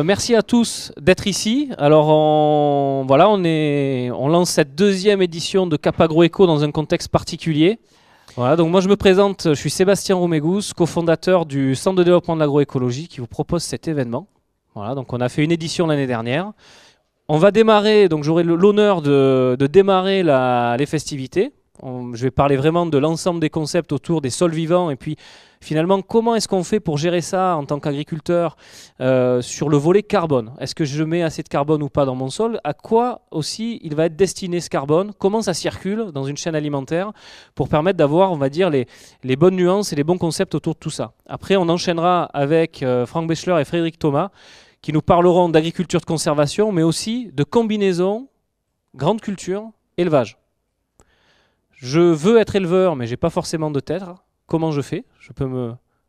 Euh, merci à tous d'être ici. Alors on, voilà, on, lance cette deuxième édition de Capagro Agroéco dans un contexte particulier. Voilà, donc moi je me présente, je suis Sébastien Roumégous, cofondateur du Centre de développement de l'agroécologie qui vous propose cet événement. Voilà, donc on a fait une édition l'année dernière. On va démarrer, donc j'aurai l'honneur de, démarrer les festivités je vais parler vraiment de l'ensemble des concepts autour des sols vivants et puis finalement comment est-ce qu'on fait pour gérer ça en tant qu'agriculteur euh, sur le volet carbone. Est-ce que je mets assez de carbone ou pas dans mon sol À quoi aussi il va être destiné ce carbone Comment ça circule dans une chaîne alimentaire pour permettre d'avoir, on va dire, les, bonnes nuances et les bons concepts autour de tout ça. Après, on enchaînera avec euh, Franck Bechler et Frédéric Thomas qui nous parleront d'agriculture de conservation mais aussi de combinaison grande culture élevage je veux être éleveur, mais je n'ai pas forcément de tête. comment je fais Je peux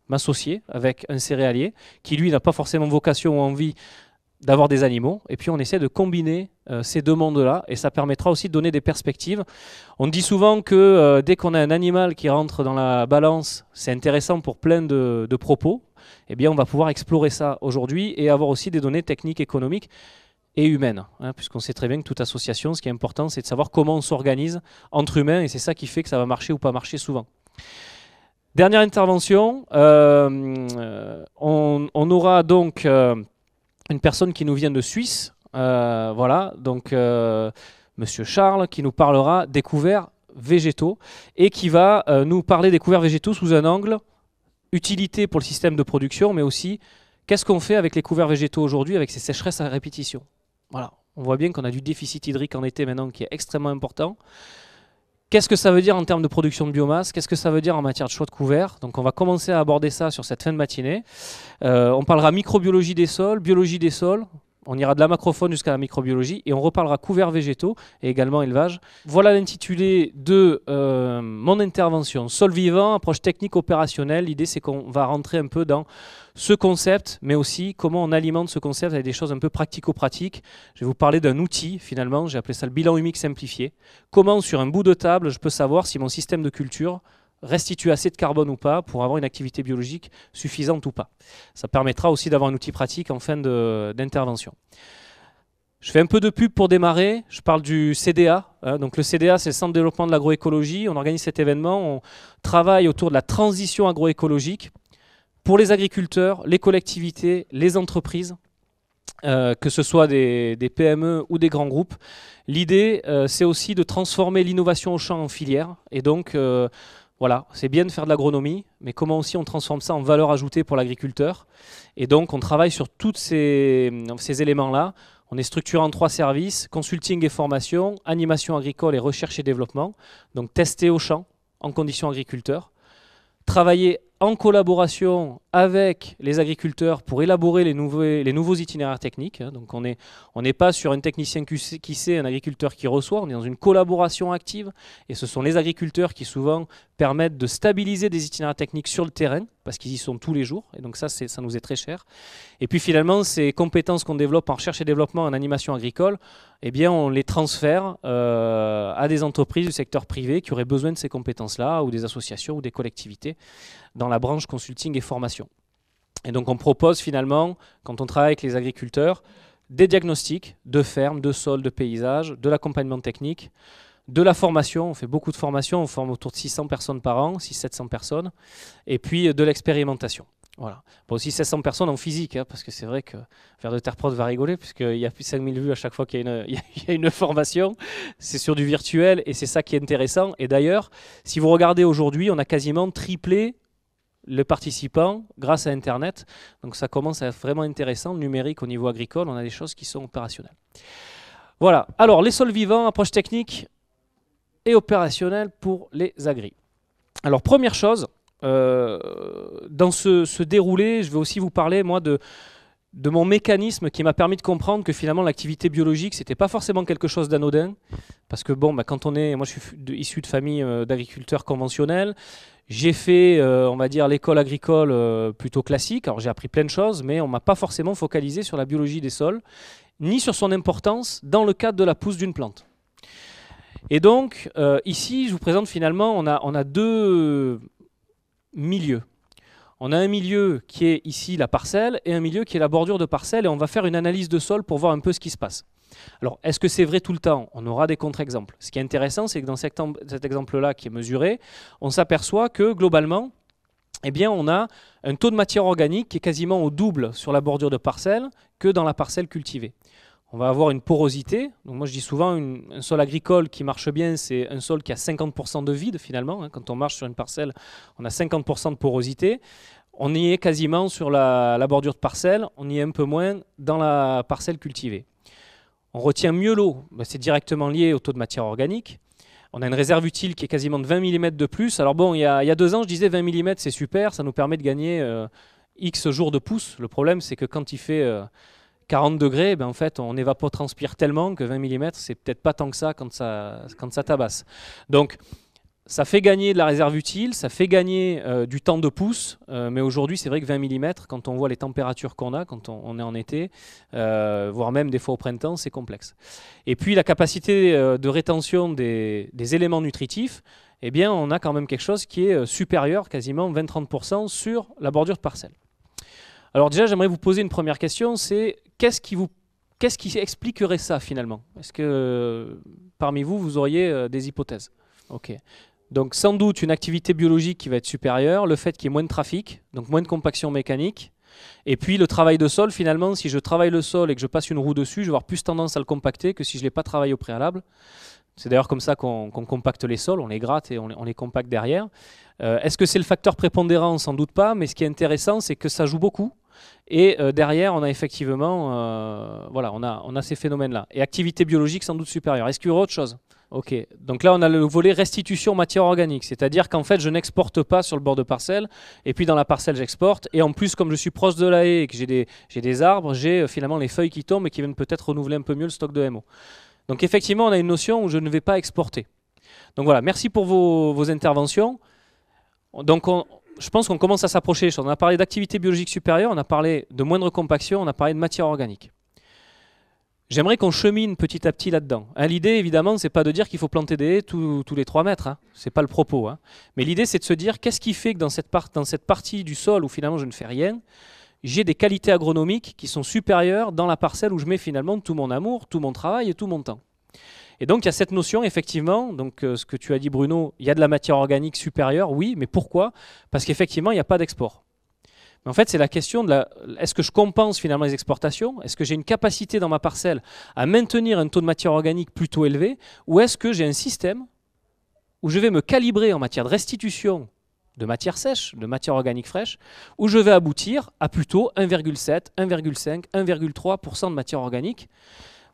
m'associer avec un céréalier qui lui n'a pas forcément vocation ou envie d'avoir des animaux. Et puis on essaie de combiner euh, ces deux mondes-là et ça permettra aussi de donner des perspectives. On dit souvent que euh, dès qu'on a un animal qui rentre dans la balance, c'est intéressant pour plein de, de propos. Eh bien, on va pouvoir explorer ça aujourd'hui et avoir aussi des données techniques économiques et humaine, hein, puisqu'on sait très bien que toute association, ce qui est important, c'est de savoir comment on s'organise entre humains, et c'est ça qui fait que ça va marcher ou pas marcher souvent. Dernière intervention, euh, on, aura donc euh, une personne qui nous vient de Suisse, euh, voilà, donc Monsieur Charles, qui nous parlera des couverts végétaux et qui va nous parler des couverts végétaux sous un angle utilité pour le système de production, mais aussi qu'est-ce qu'on fait avec les couverts végétaux aujourd'hui avec ces sécheresses à répétition. Voilà, on voit bien qu'on a du déficit hydrique en été maintenant qui est extrêmement important. Qu'est-ce que ça veut dire en termes de production de biomasse Qu'est-ce que ça veut dire en matière de choix de couvert Donc on va commencer à aborder ça sur cette fin de matinée. Euh, on parlera microbiologie des sols, biologie des sols, on ira de la macrophone jusqu'à la microbiologie et on reparlera couverts végétaux et également élevage. Voilà l'intitulé de euh, mon intervention. Sol vivant, approche technique opérationnelle. L'idée c'est qu'on va rentrer un peu dans ce concept, mais aussi comment on alimente ce concept avec des choses un peu pratico-pratiques. Je vais vous parler d'un outil finalement, j'ai appelé ça le bilan humique simplifié. Comment sur un bout de table je peux savoir si mon système de culture restituer assez de carbone ou pas pour avoir une activité biologique suffisante ou pas. Ça permettra aussi d'avoir un outil pratique en fin d'intervention. Je fais un peu de pub pour démarrer. Je parle du CDA. Hein. Donc le CDA, c'est le Centre de développement de l'agroécologie. On organise cet événement. On travaille autour de la transition agroécologique pour les agriculteurs, les collectivités, les entreprises, euh, que ce soit des, PME ou des grands groupes. L'idée, euh, c'est aussi de transformer l'innovation au champ en filière et donc euh, voilà, c'est bien de faire de l'agronomie, mais comment aussi on transforme ça en valeur ajoutée pour l'agriculteur. Et donc on travaille sur tous ces, ces éléments-là. On est structuré en trois services, consulting et formation, animation agricole et recherche et développement. Donc tester au champ, en conditions agriculteurs. Travailler en collaboration avec les agriculteurs pour élaborer les, nouveaux, itinéraires techniques. Hein, donc on n'est pas sur un technicien qui sait, un agriculteur qui reçoit, on est dans une collaboration active et ce sont les agriculteurs qui souvent permettent de stabiliser des itinéraires techniques sur le terrain parce qu'ils y sont tous les jours, et donc ça, ça nous est très cher. Et puis finalement, ces compétences qu'on développe en recherche et développement en animation agricole, eh bien, on les transfère euh, à des entreprises du secteur privé qui auraient besoin de ces compétences-là, ou des associations, ou des collectivités, dans la branche consulting et formation. Et donc on propose finalement, quand on travaille avec les agriculteurs, des diagnostics de fermes, de sols, de paysages, de l'accompagnement technique, de la formation, on fait beaucoup de formations, on forme autour de 600 personnes par an, 600-700 personnes, et puis euh, de l'expérimentation. Voilà. Bon, aussi 700 personnes en physique, hein, parce que c'est vrai que faire de Terre Prod va rigoler, puisqu'il y a plus de 5000 vues à chaque fois qu'il y, a une formation. C'est sur du virtuel et c'est ça qui est intéressant. Et d'ailleurs, si vous regardez aujourd'hui, on a quasiment triplé le participant grâce à Internet. Donc ça commence à être vraiment intéressant. numérique au niveau agricole, on a des choses qui sont opérationnelles. Voilà. Alors, les sols vivants, approche technique et opérationnel pour les agris. Alors première chose, euh, dans ce, ce, déroulé, je vais aussi vous parler moi de, de mon mécanisme qui m'a permis de comprendre que finalement l'activité biologique c'était pas forcément quelque chose d'anodin parce que bon bah, quand on est moi je suis issu de famille euh, d'agriculteurs conventionnels j'ai fait euh, on va dire l'école agricole plutôt classique alors j'ai appris plein de choses mais on m'a pas forcément focalisé sur la biologie des sols ni sur son importance dans le cadre de la pousse d'une plante et donc, euh, ici, je vous présente finalement, on a, on a deux milieux. On a un milieu qui est ici la parcelle et un milieu qui est la bordure de parcelle et on va faire une analyse de sol pour voir un peu ce qui se passe. Alors, est-ce que c'est vrai tout le temps On aura des contre-exemples. Ce qui est intéressant, c'est que dans cet exemple-là qui est mesuré, on s'aperçoit que globalement, eh bien, on a un taux de matière organique qui est quasiment au double sur la bordure de parcelle que dans la parcelle cultivée on va avoir une porosité. Donc moi je dis souvent, un sol agricole qui marche bien, c'est un sol qui a 50% de vide finalement. Hein. Quand on marche sur une parcelle, on a 50% de porosité. On y est quasiment sur la, bordure de parcelle, on y est un peu moins dans la parcelle cultivée. On retient mieux l'eau, ben, c'est directement lié au taux de matière organique. On a une réserve utile qui est quasiment de 20 mm de plus. Alors bon, il y a, deux ans, je disais 20 mm, c'est super, ça nous permet de gagner euh, X jours de pouce. Le problème, c'est que quand il fait... Euh, 40 degrés, ben en fait, on évapotranspire tellement que 20 mm, c'est peut-être pas tant que ça quand ça, quand ça tabasse. Donc, ça fait gagner de la réserve utile, ça fait gagner euh, du temps de pousse, euh, mais aujourd'hui, c'est vrai que 20 mm, quand on voit les températures qu'on a, quand on, est en été, euh, voire même des fois au printemps, c'est complexe. Et puis, la capacité de rétention des, éléments nutritifs, eh bien, on a quand même quelque chose qui est supérieur, quasiment 20-30% sur la bordure de parcelle. Alors déjà, j'aimerais vous poser une première question, c'est Qu'est-ce qui vous Qu'est-ce qui expliquerait ça finalement Est-ce que euh, parmi vous, vous auriez euh, des hypothèses Ok. Donc sans doute une activité biologique qui va être supérieure, le fait qu'il y ait moins de trafic, donc moins de compaction mécanique, et puis le travail de sol finalement, si je travaille le sol et que je passe une roue dessus, je vais avoir plus tendance à le compacter que si je ne l'ai pas travaillé au préalable. C'est d'ailleurs comme ça qu'on compacte les sols, on les gratte et on, les compacte derrière. Euh, est-ce que c'est le facteur prépondérant Sans doute pas, mais ce qui est intéressant, c'est que ça joue beaucoup et euh, derrière, on a effectivement euh, voilà, on a, on a ces phénomènes-là. Et activité biologique sans doute supérieure. Est-ce qu'il y aura autre chose Ok, donc là on a le volet restitution matière organique, c'est-à-dire qu'en fait je n'exporte pas sur le bord de parcelle, et puis dans la parcelle j'exporte, et en plus comme je suis proche de la haie et que j'ai des, des, arbres, j'ai euh, finalement les feuilles qui tombent et qui viennent peut-être renouveler un peu mieux le stock de MO. Donc effectivement on a une notion où je ne vais pas exporter. Donc voilà, merci pour vos, vos interventions. Donc on, je pense qu'on commence à s'approcher On a parlé d'activité biologique supérieure, on a parlé de moindre compaction, on a parlé de matière organique. J'aimerais qu'on chemine petit à petit là-dedans. Hein, l'idée, évidemment, ce n'est pas de dire qu'il faut planter des haies tous, les 3 mètres. Hein. Ce n'est pas le propos. Hein. Mais l'idée, c'est de se dire qu'est-ce qui fait que dans cette, dans cette partie du sol où finalement je ne fais rien, j'ai des qualités agronomiques qui sont supérieures dans la parcelle où je mets finalement tout mon amour, tout mon travail et tout mon temps. Et donc il y a cette notion, effectivement, donc euh, ce que tu as dit Bruno, il y a de la matière organique supérieure, oui, mais pourquoi Parce qu'effectivement, il n'y a pas d'export. Mais en fait, c'est la question de la... est-ce que je compense finalement les exportations Est-ce que j'ai une capacité dans ma parcelle à maintenir un taux de matière organique plutôt élevé Ou est-ce que j'ai un système où je vais me calibrer en matière de restitution de matière sèche, de matière organique fraîche, où je vais aboutir à plutôt 1,7, 1,5, 1,3% de matière organique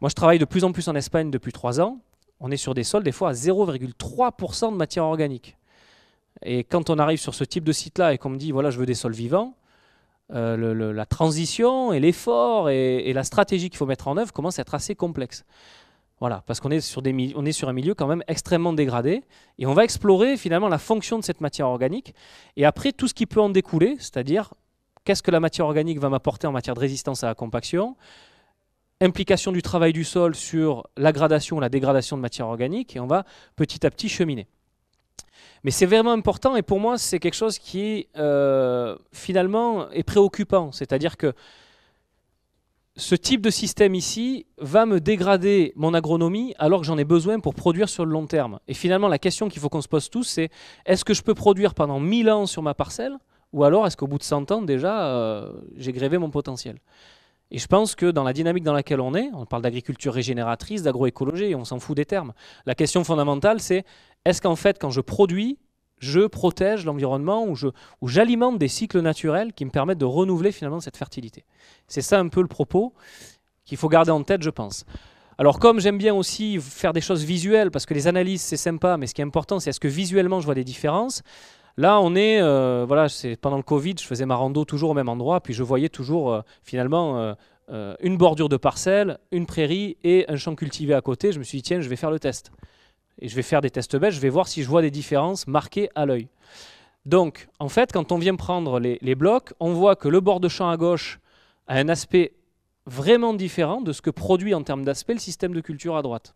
moi, je travaille de plus en plus en Espagne depuis trois ans. On est sur des sols des fois à 0,3% de matière organique. Et quand on arrive sur ce type de site-là et qu'on me dit, voilà, je veux des sols vivants, euh, la transition et l'effort et, la stratégie qu'il faut mettre en œuvre commence à être assez complexe. Voilà, parce qu'on est, sur des, on est sur un milieu quand même extrêmement dégradé, et on va explorer finalement la fonction de cette matière organique, et après tout ce qui peut en découler, c'est-à-dire qu'est-ce que la matière organique va m'apporter en matière de résistance à la compaction, implication du travail du sol sur la gradation, la dégradation de matière organique, et on va petit à petit cheminer. Mais c'est vraiment important, et pour moi, c'est quelque chose qui, euh, finalement, est préoccupant. C'est-à-dire que ce type de système ici va me dégrader mon agronomie alors que j'en ai besoin pour produire sur le long terme. Et finalement, la question qu'il faut qu'on se pose tous, c'est est-ce que je peux produire pendant 1000 ans sur ma parcelle ou alors est-ce qu'au bout de 100 ans, déjà, euh, j'ai grévé mon potentiel et je pense que dans la dynamique dans laquelle on est, on parle d'agriculture régénératrice, d'agroécologie, on s'en fout des termes. La question fondamentale, c'est est-ce qu'en fait, quand je produis, je protège l'environnement ou j'alimente ou des cycles naturels qui me permettent de renouveler finalement cette fertilité C'est ça un peu le propos qu'il faut garder en tête, je pense. Alors comme j'aime bien aussi faire des choses visuelles, parce que les analyses c'est sympa, mais ce qui est important c'est est-ce que visuellement je vois des différences, Là, on est, euh, voilà, c'est pendant le Covid, je faisais ma rando toujours au même endroit, puis je voyais toujours euh, finalement euh, une bordure de parcelle, une prairie et un champ cultivé à côté. Je me suis dit, tiens, je vais faire le test. Et je vais faire des tests bêtes, je vais voir si je vois des différences marquées à l'œil. Donc, en fait, quand on vient prendre les, blocs, on voit que le bord de champ à gauche a un aspect vraiment différent de ce que produit en termes d'aspect le système de culture à droite.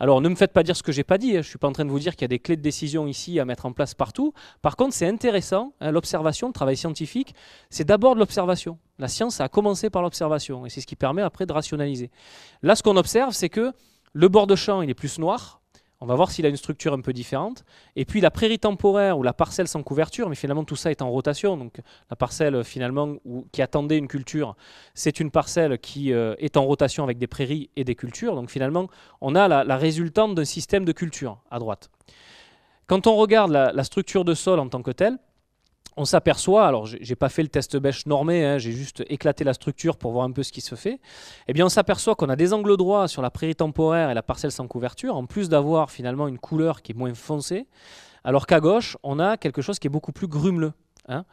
Alors ne me faites pas dire ce que je n'ai pas dit, hein. je ne suis pas en train de vous dire qu'il y a des clés de décision ici à mettre en place partout. Par contre, c'est intéressant, hein, l'observation, le travail scientifique, c'est d'abord de l'observation. La science a commencé par l'observation et c'est ce qui permet après de rationaliser. Là, ce qu'on observe, c'est que le bord de champ, il est plus noir, on va voir s'il a une structure un peu différente. Et puis la prairie temporaire ou la parcelle sans couverture, mais finalement tout ça est en rotation. Donc la parcelle euh, finalement qui attendait une culture, c'est une parcelle qui euh, est en rotation avec des prairies et des cultures. Donc finalement, on a la, résultante d'un système de culture à droite. Quand on regarde la, la structure de sol en tant que telle, on s'aperçoit, alors j'ai pas fait le test bêche normé, hein, j'ai juste éclaté la structure pour voir un peu ce qui se fait, eh bien on s'aperçoit qu'on a des angles droits sur la prairie temporaire et la parcelle sans couverture, en plus d'avoir finalement une couleur qui est moins foncée, alors qu'à gauche, on a quelque chose qui est beaucoup plus grumeleux. Hein.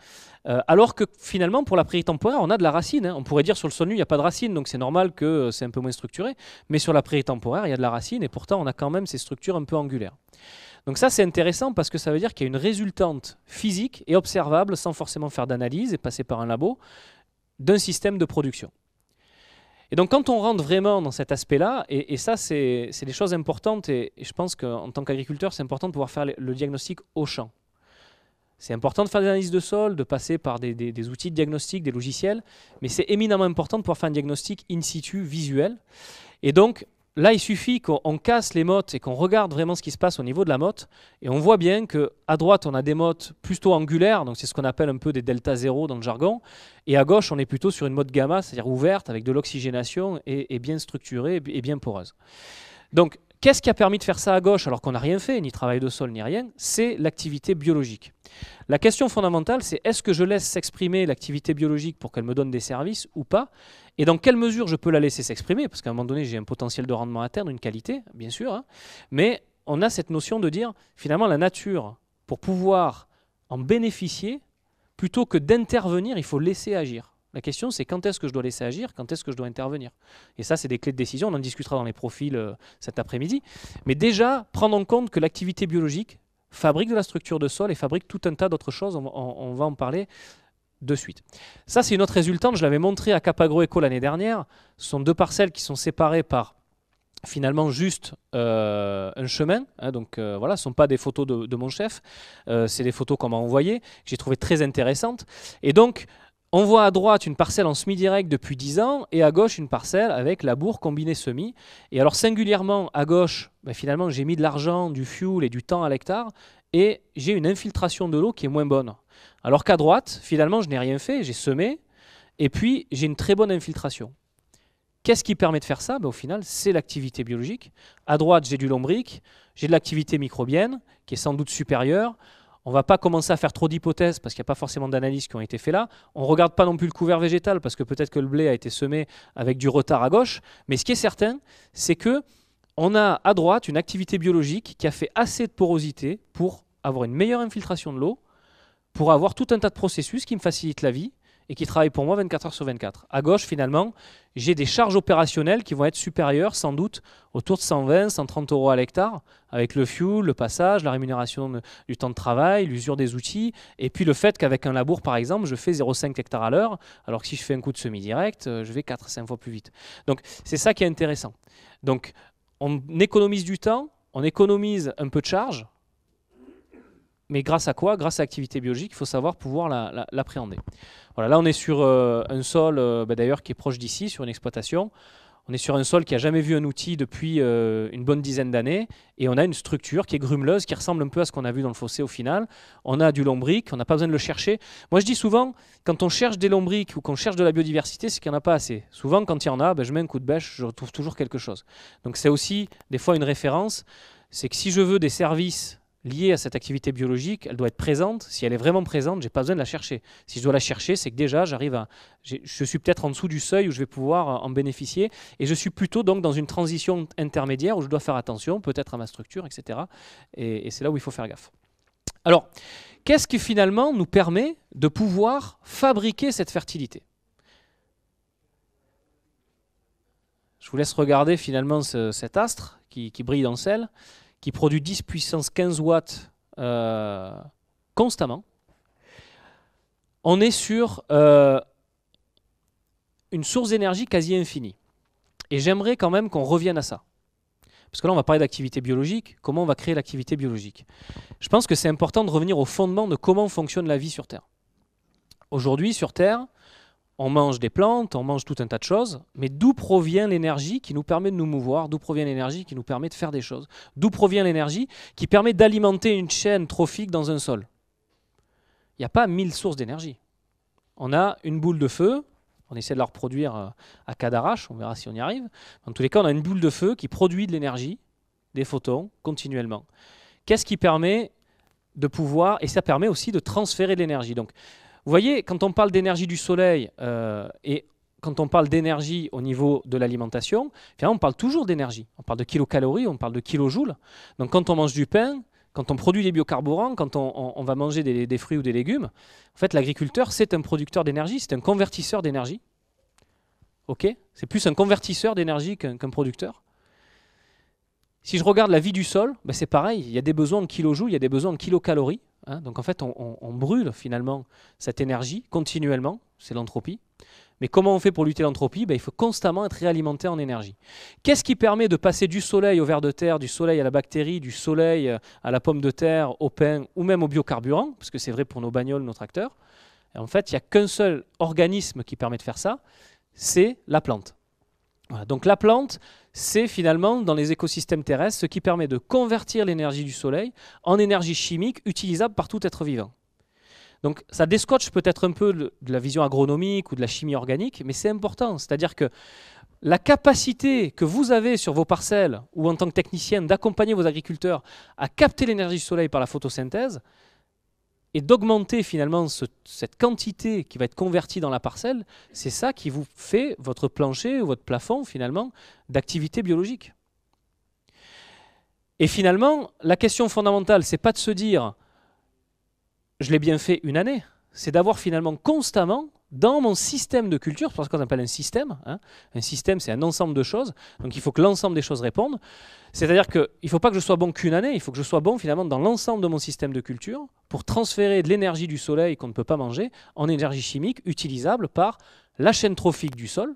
Euh, alors que finalement, pour la prairie temporaire, on a de la racine. Hein. On pourrait dire sur le sol nu, il n'y a pas de racine, donc c'est normal que euh, c'est un peu moins structuré. Mais sur la prairie temporaire, il y a de la racine, et pourtant, on a quand même ces structures un peu angulaires. Donc ça, c'est intéressant parce que ça veut dire qu'il y a une résultante physique et observable, sans forcément faire d'analyse et passer par un labo, d'un système de production. Et donc quand on rentre vraiment dans cet aspect-là, et, ça c'est des choses importantes, et, je pense qu'en tant qu'agriculteur, c'est important de pouvoir faire le, diagnostic au champ. C'est important de faire des analyses de sol, de passer par des, des outils de diagnostic, des logiciels, mais c'est éminemment important de pouvoir faire un diagnostic in situ, visuel. Et donc, là, il suffit qu'on casse les mottes et qu'on regarde vraiment ce qui se passe au niveau de la motte. Et on voit bien que à droite, on a des mottes plutôt angulaires, donc c'est ce qu'on appelle un peu des delta zéro dans le jargon. Et à gauche, on est plutôt sur une motte gamma, c'est-à-dire ouverte, avec de l'oxygénation et, et, bien structurée et bien poreuse. Donc, Qu'est-ce qui a permis de faire ça à gauche alors qu'on n'a rien fait, ni travail de sol, ni rien C'est l'activité biologique. La question fondamentale, c'est est-ce que je laisse s'exprimer l'activité biologique pour qu'elle me donne des services ou pas Et dans quelle mesure je peux la laisser s'exprimer Parce qu'à un moment donné, j'ai un potentiel de rendement à terre, une qualité, bien sûr. Hein. mais on a cette notion de dire, finalement, la nature, pour pouvoir en bénéficier, plutôt que d'intervenir, il faut laisser agir. La question, c'est quand est-ce que je dois laisser agir, quand est-ce que je dois intervenir. Et ça, c'est des clés de décision, on en discutera dans les profils euh, cet après-midi. Mais déjà, prendre en compte que l'activité biologique fabrique de la structure de sol et fabrique tout un tas d'autres choses, on, va en parler de suite. Ça, c'est une autre résultante, je l'avais montré à Capagro Eco l'année dernière. Ce sont deux parcelles qui sont séparées par finalement juste euh, un chemin. Hein, donc euh, voilà, ce ne sont pas des photos de, mon chef, c'est des photos qu'on m'a envoyées, que j'ai trouvées très intéressantes. Et donc, on voit à droite une parcelle en semi-direct depuis 10 ans et à gauche une parcelle avec labour combiné semi. Et alors singulièrement à gauche, ben, finalement j'ai mis de l'argent, du fuel et du temps à l'hectare et j'ai une infiltration de l'eau qui est moins bonne. Alors qu'à droite, finalement je n'ai rien fait, j'ai semé et puis j'ai une très bonne infiltration. Qu'est-ce qui permet de faire ça ben, Au final, c'est l'activité biologique. À droite, j'ai du lombric, j'ai de l'activité microbienne qui est sans doute supérieure. On ne va pas commencer à faire trop d'hypothèses parce qu'il n'y a pas forcément d'analyses qui ont été faites là. On ne regarde pas non plus le couvert végétal parce que peut-être que le blé a été semé avec du retard à gauche. Mais ce qui est certain, c'est que on a à droite une activité biologique qui a fait assez de porosité pour avoir une meilleure infiltration de l'eau, pour avoir tout un tas de processus qui me facilitent la vie et qui travaille pour moi 24 heures sur 24. À gauche, finalement, j'ai des charges opérationnelles qui vont être supérieures, sans doute, autour de 120, 130 euros à l'hectare, avec le fuel, le passage, la rémunération du temps de travail, l'usure des outils, et puis le fait qu'avec un labour, par exemple, je fais 0,5 hectare à l'heure, alors que si je fais un coup de semi-direct, euh, je vais 4-5 fois plus vite. Donc, c'est ça qui est intéressant. Donc, on économise du temps, on économise un peu de charges, mais grâce à quoi Grâce à l'activité biologique, il faut savoir pouvoir l'appréhender. voilà, là on est sur euh, un sol, euh, bah, d'ailleurs, qui est proche d'ici, sur une exploitation. On est sur un sol qui n'a jamais vu un outil depuis euh, une bonne dizaine d'années, et on a une structure qui est grumeleuse, qui ressemble un peu à ce qu'on a vu dans le fossé au final. On a du lombric, on n'a pas besoin de le chercher. Moi je dis souvent, quand on cherche des lombrics ou qu'on cherche de la biodiversité, c'est qu'il n'y en a pas assez. Souvent quand il y en a, ben, je mets un coup de bêche, je retrouve toujours quelque chose. Donc c'est aussi des fois une référence, c'est que si je veux des services liée à cette activité biologique, elle doit être présente. Si elle est vraiment présente, j'ai pas besoin de la chercher. Si je dois la chercher, c'est que déjà j'arrive à, je suis peut-être en dessous du seuil où je vais pouvoir euh, en bénéficier, et je suis plutôt donc dans une transition intermédiaire où je dois faire attention, peut-être à ma structure, etc. Et, c'est là où il faut faire gaffe. Alors, qu'est-ce qui finalement nous permet de pouvoir fabriquer cette fertilité Je vous laisse regarder finalement cet astre qui, brille dans le ciel qui produit 10 puissance 15 watts euh, constamment, on est sur euh, une source d'énergie quasi infinie. Et j'aimerais quand même qu'on revienne à ça. Parce que là, on va parler d'activité biologique, comment on va créer l'activité biologique. Je pense que c'est important de revenir au fondement de comment fonctionne la vie sur Terre. Aujourd'hui, sur Terre, on mange des plantes, on mange tout un tas de choses, mais d'où provient l'énergie qui nous permet de nous mouvoir D'où provient l'énergie qui nous permet de faire des choses D'où provient l'énergie qui permet d'alimenter une chaîne trophique dans un sol Il n'y a pas mille sources d'énergie. On a une boule de feu, on essaie de la reproduire euh, à cas d'arrache, on verra si on y arrive. En tous les cas, on a une boule de feu qui produit de l'énergie, des photons, continuellement. Qu'est-ce qui permet de pouvoir, et ça permet aussi de transférer de l'énergie. Donc, vous voyez, quand on parle d'énergie du soleil euh, et quand on parle d'énergie au niveau de l'alimentation, on parle toujours d'énergie. On parle de kilocalories, on parle de kilojoules. Donc quand on mange du pain, quand on produit des biocarburants, quand on, va manger des, fruits ou des légumes, en fait, l'agriculteur, c'est un producteur d'énergie, c'est un convertisseur d'énergie. Ok C'est plus un convertisseur d'énergie qu'un producteur. Si je regarde la vie du sol, ben, c'est pareil. Il y a des besoins en kilojoules, il y a des besoins en kilocalories. Hein. Donc en fait, on, brûle finalement cette énergie continuellement, c'est l'entropie. Mais comment on fait pour lutter l'entropie ben, Il faut constamment être réalimenté en énergie. Qu'est-ce qui permet de passer du soleil au ver de terre, du soleil à la bactérie, du soleil euh, à la pomme de terre, au pain ou même au biocarburant Parce que c'est vrai pour nos bagnoles, nos tracteurs. Et en fait, il n'y a qu'un seul organisme qui permet de faire ça, c'est la plante donc la plante, c'est finalement dans les écosystèmes terrestres ce qui permet de convertir l'énergie du soleil en énergie chimique utilisable par tout être vivant. Donc ça descotche peut-être un peu de, la vision agronomique ou de la chimie organique, mais c'est important. C'est-à-dire que la capacité que vous avez sur vos parcelles ou en tant que technicien d'accompagner vos agriculteurs à capter l'énergie du soleil par la photosynthèse, et d'augmenter finalement cette quantité qui va être convertie dans la parcelle, c'est ça qui vous fait votre plancher ou votre plafond finalement d'activité biologique. Et finalement, la question fondamentale, c'est pas de se dire je l'ai bien fait une année, c'est d'avoir finalement constamment dans mon système de culture, c'est ce qu'on appelle un système. Hein, un système, c'est un ensemble de choses. Donc il faut que l'ensemble des choses répondent. C'est-à-dire qu'il ne faut pas que je sois bon qu'une année, il faut que je sois bon finalement dans l'ensemble de mon système de culture pour transférer de l'énergie du soleil qu'on ne peut pas manger en énergie chimique utilisable par la chaîne trophique du sol,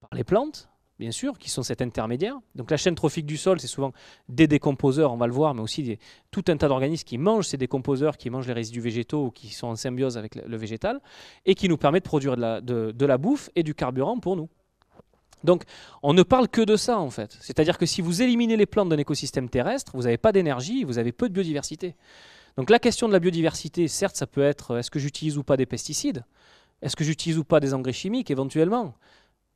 par les plantes, bien sûr, qui sont cet intermédiaire. Donc la chaîne trophique du sol, c'est souvent des décomposeurs, on va le voir, mais aussi tout un tas d'organismes qui mangent ces décomposeurs, qui mangent les résidus végétaux ou qui sont en symbiose avec le végétal, et qui nous permettent de produire de la, de la bouffe et du carburant pour nous. Donc on ne parle que de ça en fait. C'est-à-dire que si vous éliminez les plantes d'un écosystème terrestre, vous n'avez pas d'énergie, vous avez peu de biodiversité. Donc la question de la biodiversité, certes, ça peut être est-ce que j'utilise ou pas des pesticides Est-ce que j'utilise ou pas des engrais chimiques éventuellement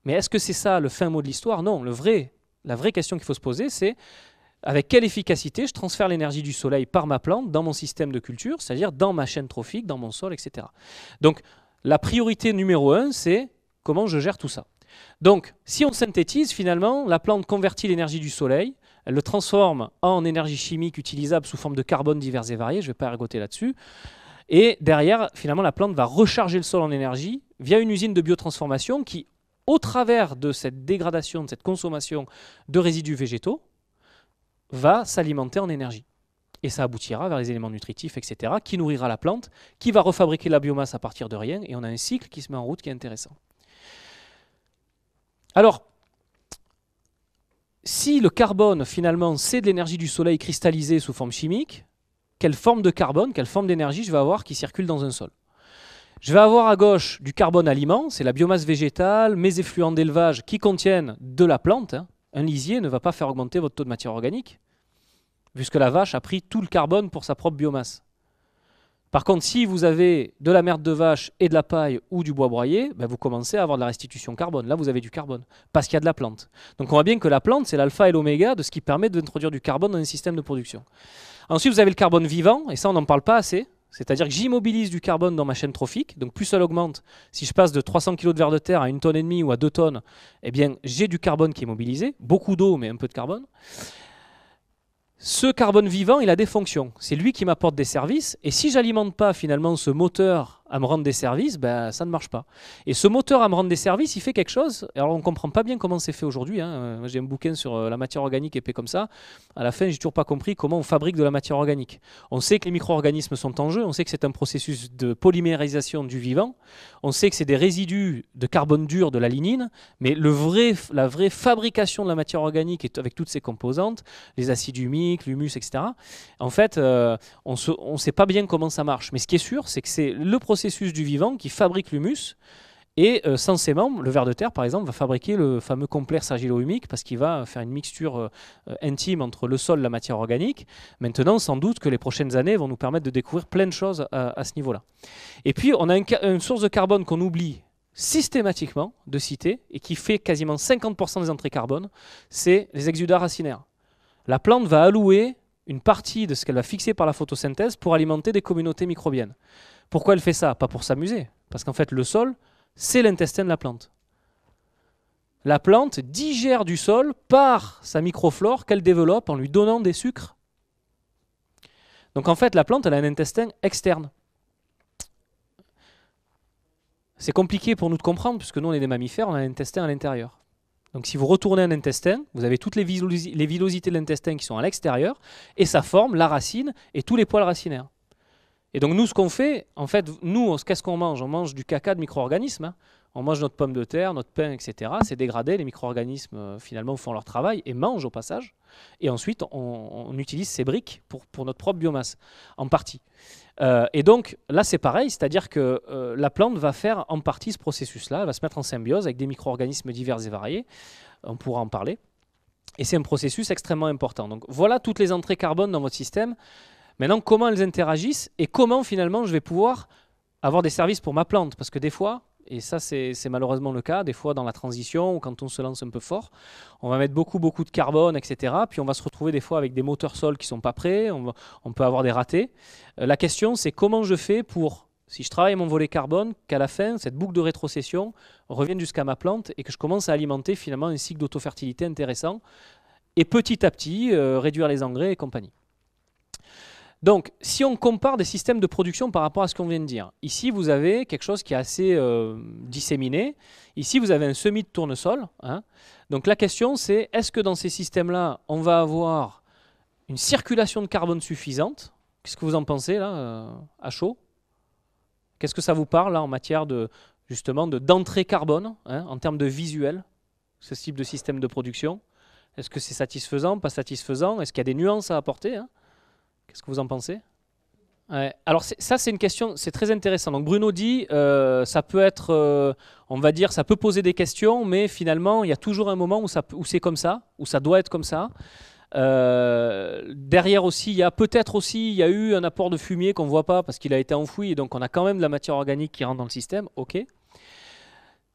mais est-ce que c'est ça le fin mot de l'histoire Non, le vrai, la vraie question qu'il faut se poser, c'est avec quelle efficacité je transfère l'énergie du soleil par ma plante dans mon système de culture, c'est-à-dire dans ma chaîne trophique, dans mon sol, etc. Donc la priorité numéro un, c'est comment je gère tout ça. Donc si on synthétise, finalement, la plante convertit l'énergie du soleil, elle le transforme en énergie chimique utilisable sous forme de carbone divers et variés, je ne vais pas ergoter là-dessus, et derrière, finalement, la plante va recharger le sol en énergie via une usine de biotransformation qui au travers de cette dégradation, de cette consommation de résidus végétaux, va s'alimenter en énergie. Et ça aboutira vers les éléments nutritifs, etc., qui nourrira la plante, qui va refabriquer la biomasse à partir de rien, et on a un cycle qui se met en route qui est intéressant. Alors, si le carbone, finalement, c'est de l'énergie du soleil cristallisée sous forme chimique, quelle forme de carbone, quelle forme d'énergie je vais avoir qui circule dans un sol je vais avoir à gauche du carbone aliment, c'est la biomasse végétale, mes effluents d'élevage qui contiennent de la plante. Hein. Un lisier ne va pas faire augmenter votre taux de matière organique, puisque la vache a pris tout le carbone pour sa propre biomasse. Par contre, si vous avez de la merde de vache et de la paille ou du bois broyé, ben, vous commencez à avoir de la restitution carbone. Là, vous avez du carbone, parce qu'il y a de la plante. Donc on voit bien que la plante, c'est l'alpha et l'oméga de ce qui permet d'introduire du carbone dans un système de production. Ensuite, vous avez le carbone vivant, et ça, on n'en parle pas assez. C'est-à-dire que j'immobilise du carbone dans ma chaîne trophique, donc plus ça augmente, si je passe de 300 kg de verre de terre à une tonne et demie ou à 2 tonnes, eh bien j'ai du carbone qui est mobilisé, beaucoup d'eau mais un peu de carbone. Ce carbone vivant, il a des fonctions. C'est lui qui m'apporte des services. Et si j'alimente pas finalement ce moteur à me rendre des services, ben, ça ne marche pas. Et ce moteur à me rendre des services, il fait quelque chose. Alors on ne comprend pas bien comment c'est fait aujourd'hui. Hein. J'ai un bouquin sur euh, la matière organique épais comme ça. À la fin, j'ai toujours pas compris comment on fabrique de la matière organique. On sait que les micro-organismes sont en jeu, on sait que c'est un processus de polymérisation du vivant, on sait que c'est des résidus de carbone dur de la lignine, mais le vrai, la vraie fabrication de la matière organique est avec toutes ses composantes, les acides humiques, l'humus, etc. En fait, euh, on ne sait pas bien comment ça marche. Mais ce qui est sûr, c'est que c'est le processus processus du vivant qui fabrique l'humus. Et censément, euh, sans ces membres, le ver de terre, par exemple, va fabriquer le fameux complexe argilo-humique parce qu'il va faire une mixture euh, intime entre le sol et la matière organique. Maintenant, sans doute que les prochaines années vont nous permettre de découvrir plein de choses à, ce niveau-là. Et puis, on a une, une source de carbone qu'on oublie systématiquement de citer et qui fait quasiment 50% des entrées carbone, c'est les exudats racinaires. La plante va allouer une partie de ce qu'elle va fixer par la photosynthèse pour alimenter des communautés microbiennes. Pourquoi elle fait ça Pas pour s'amuser, parce qu'en fait le sol, c'est l'intestin de la plante. La plante digère du sol par sa microflore qu'elle développe en lui donnant des sucres. Donc en fait, la plante, elle a un intestin externe. C'est compliqué pour nous de comprendre, puisque nous, on est des mammifères, on a un intestin à l'intérieur. Donc si vous retournez un intestin, vous avez toutes les, les villosités de l'intestin qui sont à l'extérieur, et ça forme la racine et tous les poils racinaires. Et donc nous, ce qu'on fait, en fait, nous, qu'est-ce qu'on mange On mange du caca de micro-organismes. Hein. On mange notre pomme de terre, notre pain, etc. C'est dégradé. Les micro-organismes, euh, finalement, font leur travail et mangent au passage. Et ensuite, on, utilise ces briques pour, pour, notre propre biomasse, en partie. Euh, et donc, là, c'est pareil. C'est-à-dire que euh, la plante va faire en partie ce processus-là. Elle va se mettre en symbiose avec des micro-organismes divers et variés. On pourra en parler. Et c'est un processus extrêmement important. Donc voilà toutes les entrées carbone dans votre système Maintenant, comment elles interagissent et comment finalement je vais pouvoir avoir des services pour ma plante Parce que des fois, et ça c'est malheureusement le cas, des fois dans la transition ou quand on se lance un peu fort, on va mettre beaucoup beaucoup de carbone, etc. Puis on va se retrouver des fois avec des moteurs sol qui sont pas prêts, on, peut avoir des ratés. Euh, la question c'est comment je fais pour, si je travaille mon volet carbone, qu'à la fin cette boucle de rétrocession revienne jusqu'à ma plante et que je commence à alimenter finalement un cycle d'autofertilité intéressant et petit à petit euh, réduire les engrais et compagnie. Donc, si on compare des systèmes de production par rapport à ce qu'on vient de dire, ici vous avez quelque chose qui est assez euh, disséminé. Ici vous avez un semi de tournesol. Hein. Donc la question c'est est-ce que dans ces systèmes-là, on va avoir une circulation de carbone suffisante Qu'est-ce que vous en pensez là, euh, à chaud Qu'est-ce que ça vous parle là en matière de justement d'entrée carbone, hein, en termes de visuel, ce type de système de production Est-ce que c'est satisfaisant, pas satisfaisant Est-ce qu'il y a des nuances à apporter hein? Qu'est-ce que vous en pensez Alors ça, c'est une question, c'est très intéressant. Donc Bruno dit, euh, ça peut être, euh, on va dire, ça peut poser des questions, mais finalement, il y a toujours un moment où, c'est comme ça, où ça doit être comme ça. Euh, derrière aussi, il y a peut-être aussi, il y a eu un apport de fumier qu'on ne voit pas parce qu'il a été enfoui, et donc on a quand même de la matière organique qui rentre dans le système, ok.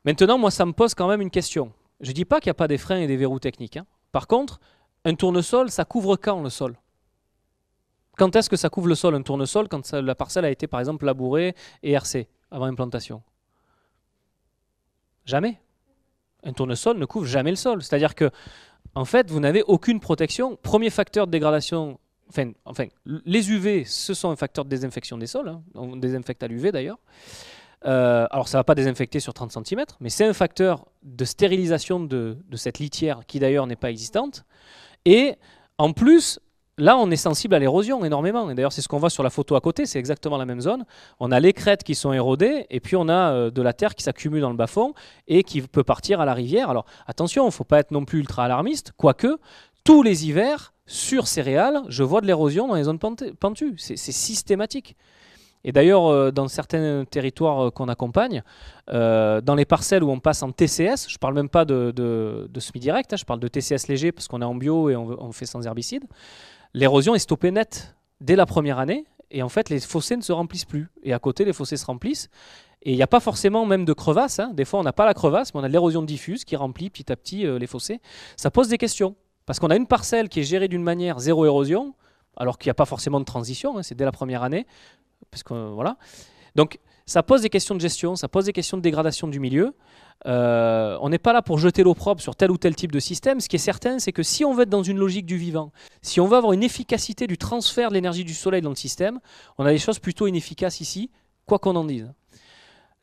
Maintenant, moi, ça me pose quand même une question. Je ne dis pas qu'il n'y a pas des freins et des verrous techniques. Hein. Par contre, un tournesol, ça couvre quand le sol quand est-ce que ça couvre le sol, un tournesol, quand la parcelle a été par exemple labourée et hercée avant implantation Jamais. Un tournesol ne couvre jamais le sol. C'est-à-dire que, en fait, vous n'avez aucune protection. Premier facteur de dégradation, enfin, enfin les UV, ce sont un facteur de désinfection des sols. Hein. On désinfecte à l'UV d'ailleurs. Euh, alors ça ne va pas désinfecter sur 30 cm, mais c'est un facteur de stérilisation de cette litière qui d'ailleurs n'est pas existante. Et en plus, là, on est sensible à l'érosion énormément. Et d'ailleurs, c'est ce qu'on voit sur la photo à côté, c'est exactement la même zone. On a les crêtes qui sont érodées, et puis on a euh, de la terre qui s'accumule dans le bas-fond et qui peut partir à la rivière. Alors attention, il ne faut pas être non plus ultra alarmiste, quoique tous les hivers, sur céréales, je vois de l'érosion dans les zones pentues. C'est systématique. Et d'ailleurs, euh, dans certains territoires euh, qu'on accompagne, dans les parcelles où on passe en TCS, je ne parle même pas de, semi-direct, hein, je parle de TCS léger parce qu'on est en bio et on, on fait sans herbicide, l'érosion est stoppée net dès la première année. Et en fait, les fossés ne se remplissent plus. Et à côté, les fossés se remplissent. Et il n'y a pas forcément même de crevasse. Hein. Des fois, on n'a pas la crevasse, mais on a l'érosion diffuse qui remplit petit à petit euh, les fossés. Ça pose des questions. Parce qu'on a une parcelle qui est gérée d'une manière zéro érosion, alors qu'il n'y a pas forcément de transition. Hein, c'est dès la première année. Parce que, voilà. Donc, ça pose des questions de gestion, ça pose des questions de dégradation du milieu. Euh, on n'est pas là pour jeter l'opprobre sur tel ou tel type de système. Ce qui est certain, c'est que si on veut être dans une logique du vivant, si on veut avoir une efficacité du transfert de l'énergie du soleil dans le système, on a des choses plutôt inefficaces ici, quoi qu'on en dise.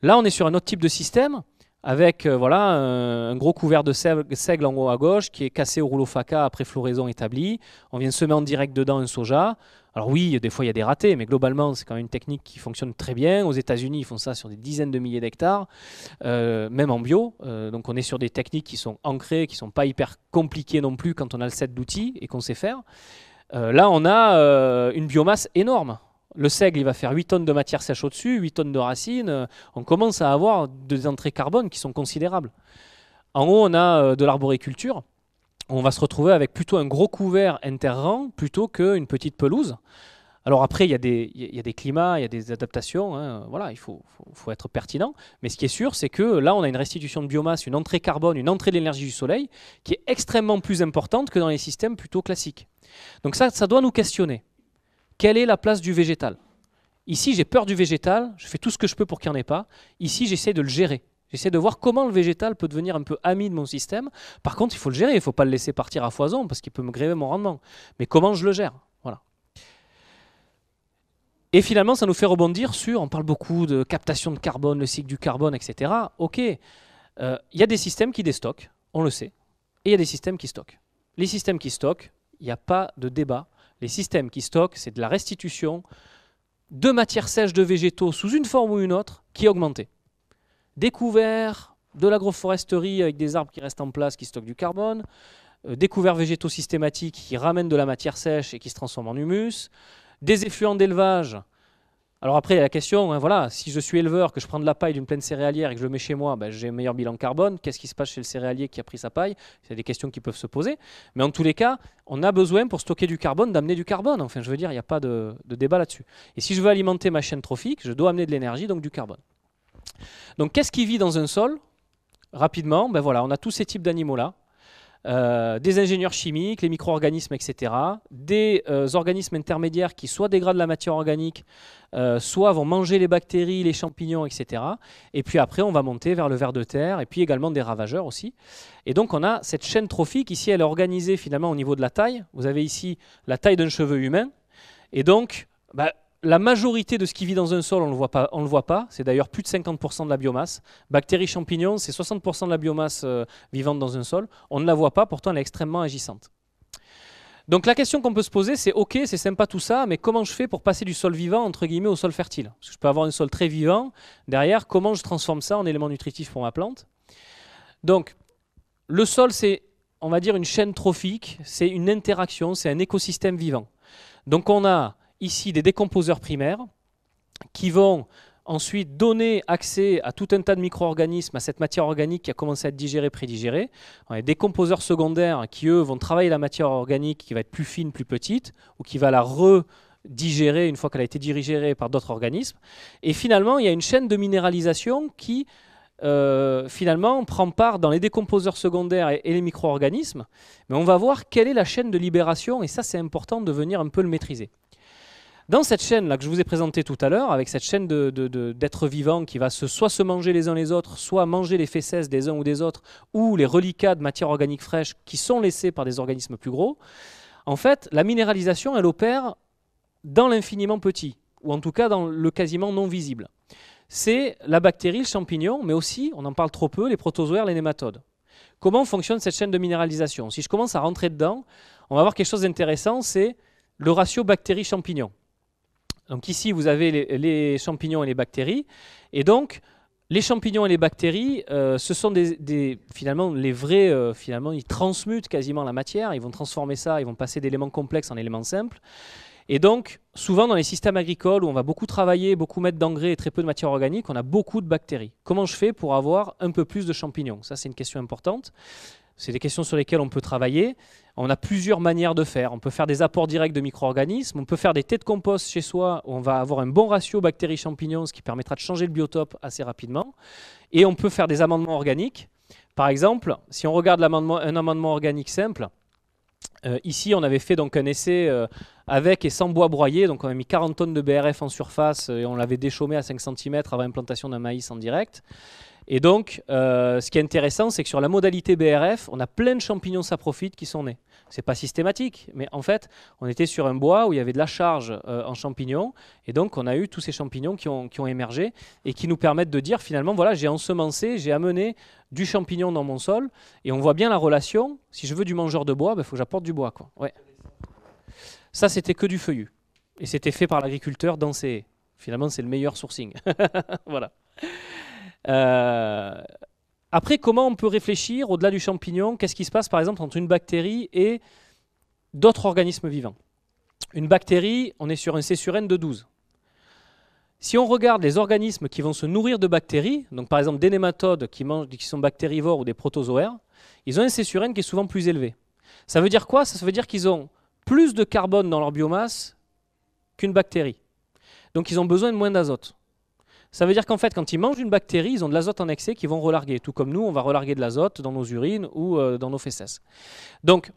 Là, on est sur un autre type de système avec euh, voilà un, gros couvert de seigle en haut à gauche qui est cassé au rouleau faca après floraison établie. On vient semer en direct dedans un soja. Alors oui, des fois il y a des ratés, mais globalement c'est quand même une technique qui fonctionne très bien. Aux États-Unis, ils font ça sur des dizaines de milliers d'hectares, euh, même en bio. Euh, donc on est sur des techniques qui sont ancrées, qui sont pas hyper compliquées non plus quand on a le set d'outils et qu'on sait faire. là, on a une biomasse énorme. Le seigle, il va faire 8 tonnes de matière sèche au-dessus, 8 tonnes de racines. Euh, on commence à avoir des entrées carbone qui sont considérables. En haut, on a euh, de l'arboriculture. On va se retrouver avec plutôt un gros couvert interrang plutôt qu'une petite pelouse. Alors après, il y, a des, climats, il y a des adaptations, hein, voilà, il faut, être pertinent. Mais ce qui est sûr, c'est que là, on a une restitution de biomasse, une entrée carbone, une entrée d'énergie du soleil, qui est extrêmement plus importante que dans les systèmes plutôt classiques. Donc ça, ça doit nous questionner quelle est la place du végétal Ici, j'ai peur du végétal, je fais tout ce que je peux pour qu'il n'y en ait pas. Ici, j'essaie de le gérer. J'essaie de voir comment le végétal peut devenir un peu ami de mon système. Par contre, il faut le gérer, il ne faut pas le laisser partir à foison parce qu'il peut me gréver mon rendement. Mais comment je le gère Voilà. Et finalement, ça nous fait rebondir sur, on parle beaucoup de captation de carbone, le cycle du carbone, etc. Ok, euh, il y a des systèmes qui déstockent, on le sait, et il y a des systèmes qui stockent. Les systèmes qui stockent, il n'y a pas de débat les systèmes qui stockent, c'est de la restitution de matières sèches de végétaux sous une forme ou une autre qui est augmentée. Découvert de l'agroforesterie avec des arbres qui restent en place, qui stockent du carbone. Euh, découvert végétaux systématiques qui ramènent de la matière sèche et qui se transforment en humus. Des effluents d'élevage alors après, la question, hein, voilà, si je suis éleveur, que je prends de la paille d'une pleine céréalière et que je le mets chez moi, ben, j'ai un meilleur bilan carbone. Qu'est-ce qui se passe chez le céréalier qui a pris sa paille C'est des questions qui peuvent se poser. Mais en tous les cas, on a besoin pour stocker du carbone d'amener du carbone. Enfin, je veux dire, il n'y a pas de, de débat là-dessus. Et si je veux alimenter ma chaîne trophique, je dois amener de l'énergie, donc du carbone. Donc qu'est-ce qui vit dans un sol Rapidement, ben voilà, on a tous ces types d'animaux-là. Euh, des ingénieurs chimiques, les micro-organismes, etc. Des euh, organismes intermédiaires qui soit dégradent la matière organique, euh, soit vont manger les bactéries, les champignons, etc. Et puis après, on va monter vers le ver de terre, et puis également des ravageurs aussi. Et donc, on a cette chaîne trophique. Ici, elle est organisée finalement au niveau de la taille. Vous avez ici la taille d'un cheveu humain. Et donc, bah, la majorité de ce qui vit dans un sol, on ne le voit pas. C'est d'ailleurs plus de 50% de la biomasse. Bactéries, champignons, c'est 60% de la biomasse euh, vivante dans un sol. On ne la voit pas, pourtant elle est extrêmement agissante. Donc la question qu'on peut se poser, c'est ok, c'est sympa tout ça, mais comment je fais pour passer du sol vivant entre guillemets au sol fertile Parce que je peux avoir un sol très vivant. Derrière, comment je transforme ça en élément nutritif pour ma plante Donc le sol, c'est on va dire une chaîne trophique, c'est une interaction, c'est un écosystème vivant. Donc on a ici des décomposeurs primaires qui vont ensuite donner accès à tout un tas de micro-organismes, à cette matière organique qui a commencé à être digérée, prédigérée. On des décomposeurs secondaires qui, eux, vont travailler la matière organique qui va être plus fine, plus petite, ou qui va la redigérer une fois qu'elle a été digérée par d'autres organismes. Et finalement, il y a une chaîne de minéralisation qui, euh, finalement, prend part dans les décomposeurs secondaires et, et les micro-organismes. Mais on va voir quelle est la chaîne de libération, et ça, c'est important de venir un peu le maîtriser. Dans cette chaîne-là que je vous ai présentée tout à l'heure, avec cette chaîne d'êtres de, vivants qui va soit se manger les uns les autres, soit manger les fesses des uns ou des autres, ou les reliquats de matière organiques fraîche qui sont laissés par des organismes plus gros, en fait, la minéralisation, elle opère dans l'infiniment petit, ou en tout cas dans le quasiment non visible. C'est la bactérie, le champignon, mais aussi, on en parle trop peu, les protozoaires, les nématodes. Comment fonctionne cette chaîne de minéralisation Si je commence à rentrer dedans, on va voir quelque chose d'intéressant, c'est le ratio bactérie-champignon. Donc ici, vous avez les, champignons et les bactéries. Et donc, les champignons et les bactéries, euh, ce sont des, finalement les vrais, euh, finalement, ils transmutent quasiment la matière, ils vont transformer ça, ils vont passer d'éléments complexes en éléments simples. Et donc, souvent dans les systèmes agricoles où on va beaucoup travailler, beaucoup mettre d'engrais et très peu de matière organique, on a beaucoup de bactéries. Comment je fais pour avoir un peu plus de champignons Ça, c'est une question importante. C'est des questions sur lesquelles on peut travailler. On a plusieurs manières de faire. On peut faire des apports directs de micro-organismes, on peut faire des de compost chez soi, où on va avoir un bon ratio bactéries-champignons, ce qui permettra de changer le biotope assez rapidement. Et on peut faire des amendements organiques. Par exemple, si on regarde un amendement organique simple, euh, ici, on avait fait donc un essai euh, avec et sans bois broyé. Donc, on a mis 40 tonnes de BRF en surface euh, et on l'avait déchaumé à 5 cm avant l'implantation d'un maïs en direct. Et donc, euh, ce qui est intéressant, c'est que sur la modalité BRF, on a plein de champignons saprophytes qui sont nés. C'est pas systématique, mais en fait, on était sur un bois où il y avait de la charge euh, en champignons, et donc on a eu tous ces champignons qui ont, émergé et qui nous permettent de dire finalement, voilà, j'ai ensemencé, j'ai amené du champignon dans mon sol, et on voit bien la relation. Si je veux du mangeur de bois, il ben, faut que j'apporte du bois. Quoi. Ouais. Ça, c'était que du feuillu, et c'était fait par l'agriculteur dans ses Finalement, c'est le meilleur sourcing. voilà. Euh, après, comment on peut réfléchir au-delà du champignon Qu'est-ce qui se passe par exemple entre une bactérie et d'autres organismes vivants Une bactérie, on est sur un C N de 12. Si on regarde les organismes qui vont se nourrir de bactéries, donc par exemple des nématodes qui, mangent, qui sont bactérivores ou des protozoaires, ils ont un C N qui est souvent plus élevé. Ça veut dire quoi Ça veut dire qu'ils ont plus de carbone dans leur biomasse qu'une bactérie. Donc ils ont besoin de moins d'azote. Ça veut dire qu'en fait, quand ils mangent une bactérie, ils ont de l'azote en excès qui vont relarguer. Tout comme nous, on va relarguer de l'azote dans nos urines ou euh, dans nos fesses. Donc,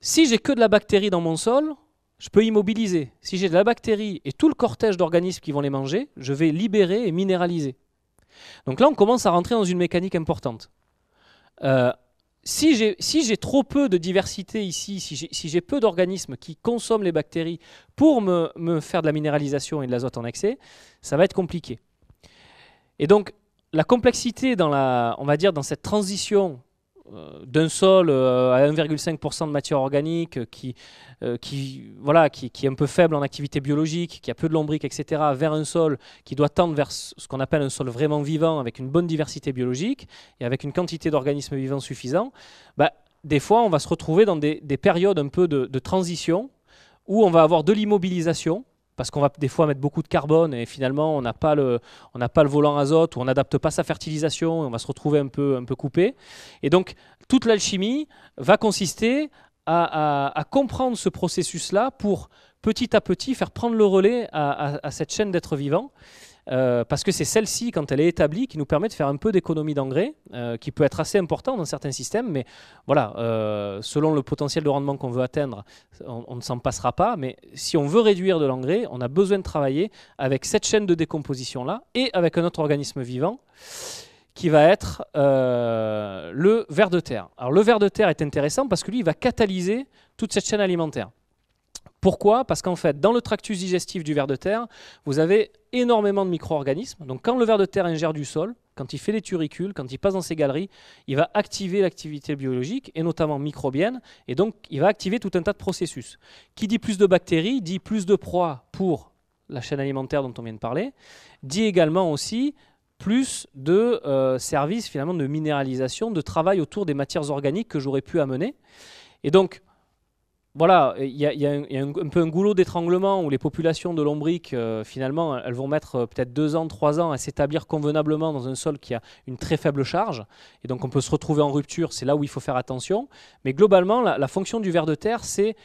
si j'ai que de la bactérie dans mon sol, je peux immobiliser. Si j'ai de la bactérie et tout le cortège d'organismes qui vont les manger, je vais libérer et minéraliser. Donc là, on commence à rentrer dans une mécanique importante. Euh, si j'ai trop peu de diversité ici, si j'ai peu d'organismes qui consomment les bactéries pour me, me faire de la minéralisation et de l'azote en excès, ça va être compliqué. Et donc, la complexité dans la, on va dire, dans cette transition euh, d'un sol euh, à 1,5% de matière organique euh, qui, voilà, qui, est un peu faible en activité biologique, qui a peu de lombriques, etc., vers un sol qui doit tendre vers ce qu'on appelle un sol vraiment vivant avec une bonne diversité biologique et avec une quantité d'organismes vivants suffisants bah, des fois on va se retrouver dans des, périodes un peu de, de transition où on va avoir de l'immobilisation parce qu'on va des fois mettre beaucoup de carbone et finalement on n'a pas le on n'a pas le volant azote ou on n'adapte pas sa fertilisation on va se retrouver un peu un peu coupé. Et donc toute l'alchimie va consister à, comprendre ce processus là pour petit à petit faire prendre le relais à, à cette chaîne d'êtres vivants euh, parce que c'est celle-ci, quand elle est établie, qui nous permet de faire un peu d'économie d'engrais, euh, qui peut être assez important dans certains systèmes, mais voilà, euh, selon le potentiel de rendement qu'on veut atteindre, on, on ne s'en passera pas, mais si on veut réduire de l'engrais, on a besoin de travailler avec cette chaîne de décomposition-là et avec un autre organisme vivant qui va être le ver de terre. Alors le ver de terre est intéressant parce que lui, il va catalyser toute cette chaîne alimentaire. Pourquoi Parce qu'en fait, dans le tractus digestif du ver de terre, vous avez énormément de micro-organismes. Donc quand le ver de terre ingère du sol, quand il fait les turicules, quand il passe dans ses galeries, il va activer l'activité biologique, et notamment microbienne, et donc il va activer tout un tas de processus. Qui dit plus de bactéries, dit plus de proies pour la chaîne alimentaire dont on vient de parler, dit également aussi plus de euh, services finalement de minéralisation, de travail autour des matières organiques que j'aurais pu amener. Et donc, voilà, il y a, un, peu un goulot d'étranglement où les populations de lombriques, euh, finalement, elles vont mettre euh, peut-être deux ans, trois ans à s'établir convenablement dans un sol qui a une très faible charge. Et donc, on peut se retrouver en rupture. C'est là où il faut faire attention. Mais globalement, la, la fonction du ver de terre, c'est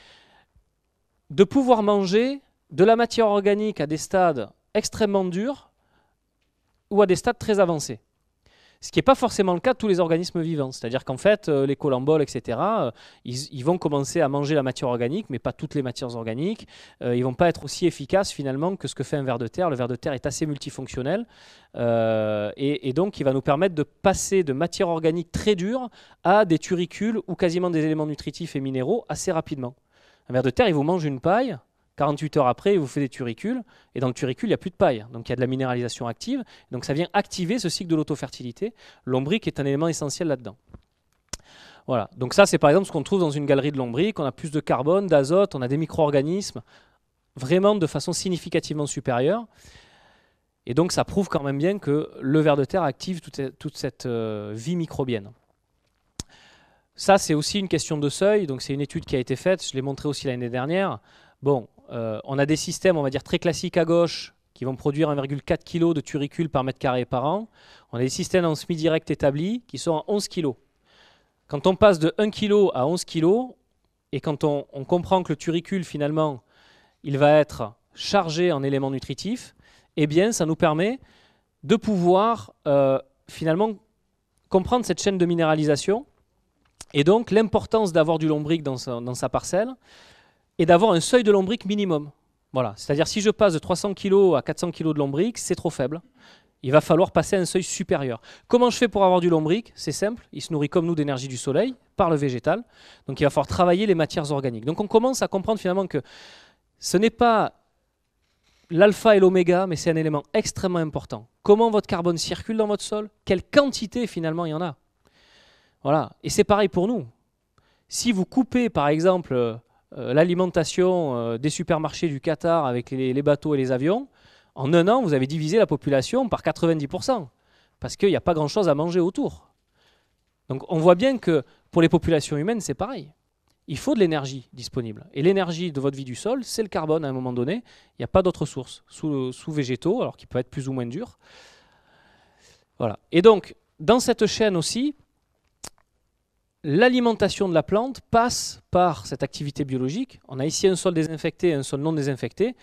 de pouvoir manger de la matière organique à des stades extrêmement durs ou à des stades très avancés. Ce qui n'est pas forcément le cas de tous les organismes vivants. C'est-à-dire qu'en fait, euh, les colamboles, etc., euh, ils, vont commencer à manger la matière organique, mais pas toutes les matières organiques. Euh, ils vont pas être aussi efficaces finalement que ce que fait un ver de terre. Le ver de terre est assez multifonctionnel. Et, donc, il va nous permettre de passer de matière organique très dure à des turicules ou quasiment des éléments nutritifs et minéraux assez rapidement. Un ver de terre, il vous mange une paille, 48 heures après, il vous fait des turicules, et dans le turicule, il n'y a plus de paille. Donc il y a de la minéralisation active, donc ça vient activer ce cycle de l'autofertilité. L'ombrique est un élément essentiel là-dedans. Voilà, donc ça c'est par exemple ce qu'on trouve dans une galerie de lombrique, on a plus de carbone, d'azote, on a des micro-organismes, vraiment de façon significativement supérieure. Et donc ça prouve quand même bien que le ver de terre active toute, cette euh, vie microbienne. Ça c'est aussi une question de seuil, donc c'est une étude qui a été faite, je l'ai montré aussi l'année dernière. Bon, euh, on a des systèmes, on va dire, très classiques à gauche, qui vont produire 1,4 kg de turicule par mètre carré par an. On a des systèmes en semi-direct établis qui sont à 11 kg. Quand on passe de 1 kg à 11 kg, et quand on, comprend que le turicule, finalement, il va être chargé en éléments nutritifs, eh bien, ça nous permet de pouvoir, euh, finalement, comprendre cette chaîne de minéralisation et donc l'importance d'avoir du lombric dans sa parcelle, et d'avoir un seuil de lombric minimum. Voilà, c'est-à-dire si je passe de 300 kg à 400 kg de lombric, c'est trop faible. Il va falloir passer à un seuil supérieur. Comment je fais pour avoir du lombric C'est simple, il se nourrit comme nous d'énergie du soleil par le végétal. Donc il va falloir travailler les matières organiques. Donc on commence à comprendre finalement que ce n'est pas l'alpha et l'oméga, mais c'est un élément extrêmement important. Comment votre carbone circule dans votre sol Quelle quantité finalement il y en a Voilà, et c'est pareil pour nous. Si vous coupez par exemple euh, euh, l'alimentation euh, des supermarchés du Qatar avec les, bateaux et les avions, en un an, vous avez divisé la population par 90%, parce qu'il n'y a pas grand-chose à manger autour. Donc on voit bien que pour les populations humaines, c'est pareil. Il faut de l'énergie disponible. Et l'énergie de votre vie du sol, c'est le carbone à un moment donné. Il n'y a pas d'autre source, sous, sous végétaux, alors qu'il peut être plus ou moins dur. Voilà. Et donc, dans cette chaîne aussi, l'alimentation de la plante passe par cette activité biologique. On a ici un sol désinfecté et un sol non désinfecté.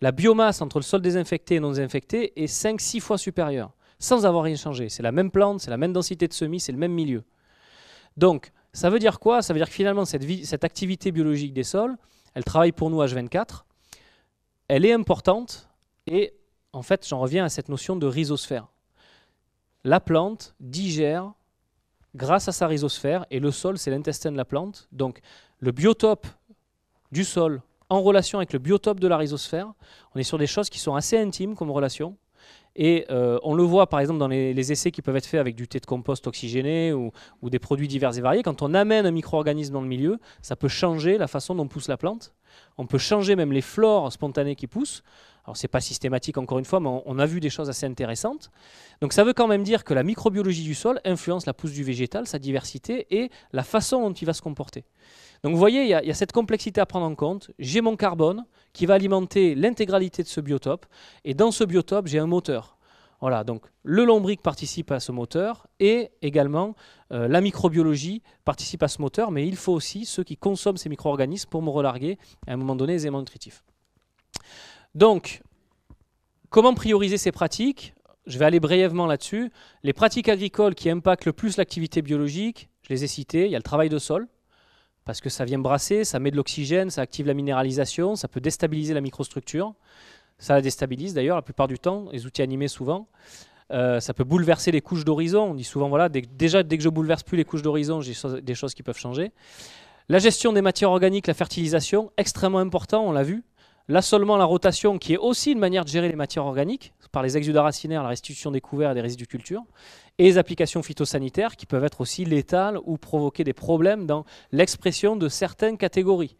La biomasse entre le sol désinfecté et non désinfecté est 5-6 fois supérieure, sans avoir rien changé. C'est la même plante, c'est la même densité de semis, c'est le même milieu. Donc, ça veut dire quoi Ça veut dire que finalement, cette, activité biologique des sols, elle travaille pour nous H24, elle est importante, et en fait, j'en reviens à cette notion de rhizosphère. La plante digère grâce à sa rhizosphère. Et le sol, c'est l'intestin de la plante. Donc le biotope du sol en relation avec le biotope de la rhizosphère, on est sur des choses qui sont assez intimes comme relation. Et euh, on le voit par exemple dans les, essais qui peuvent être faits avec du thé de compost oxygéné ou, ou des produits divers et variés. Quand on amène un micro-organisme dans le milieu, ça peut changer la façon dont pousse la plante. On peut changer même les flores spontanées qui poussent. Alors c'est pas systématique encore une fois, mais on, a vu des choses assez intéressantes. Donc ça veut quand même dire que la microbiologie du sol influence la pousse du végétal, sa diversité et la façon dont il va se comporter. Donc vous voyez, il y, a, cette complexité à prendre en compte. J'ai mon carbone qui va alimenter l'intégralité de ce biotope. Et dans ce biotope, j'ai un moteur. Voilà, donc le lombric participe à ce moteur et également euh, la microbiologie participe à ce moteur, mais il faut aussi ceux qui consomment ces micro-organismes pour me relarguer à un moment donné aimants nutritifs. Donc, comment prioriser ces pratiques Je vais aller brièvement là-dessus. Les pratiques agricoles qui impactent le plus l'activité biologique, je les ai citées, il y a le travail de sol, parce que ça vient brasser, ça met de l'oxygène, ça active la minéralisation, ça peut déstabiliser la microstructure. Ça la déstabilise d'ailleurs la plupart du temps, les outils animés souvent. Euh, ça peut bouleverser les couches d'horizon. On dit souvent, voilà, déjà dès que je bouleverse plus les couches d'horizon, j'ai des choses qui peuvent changer. La gestion des matières organiques, la fertilisation, extrêmement important, on l'a vu. Là seulement la rotation, qui est aussi une manière de gérer les matières organiques, par les exudats racinaires, la restitution des couverts et des résidus de culture, et les applications phytosanitaires, qui peuvent être aussi létales ou provoquer des problèmes dans l'expression de certaines catégories.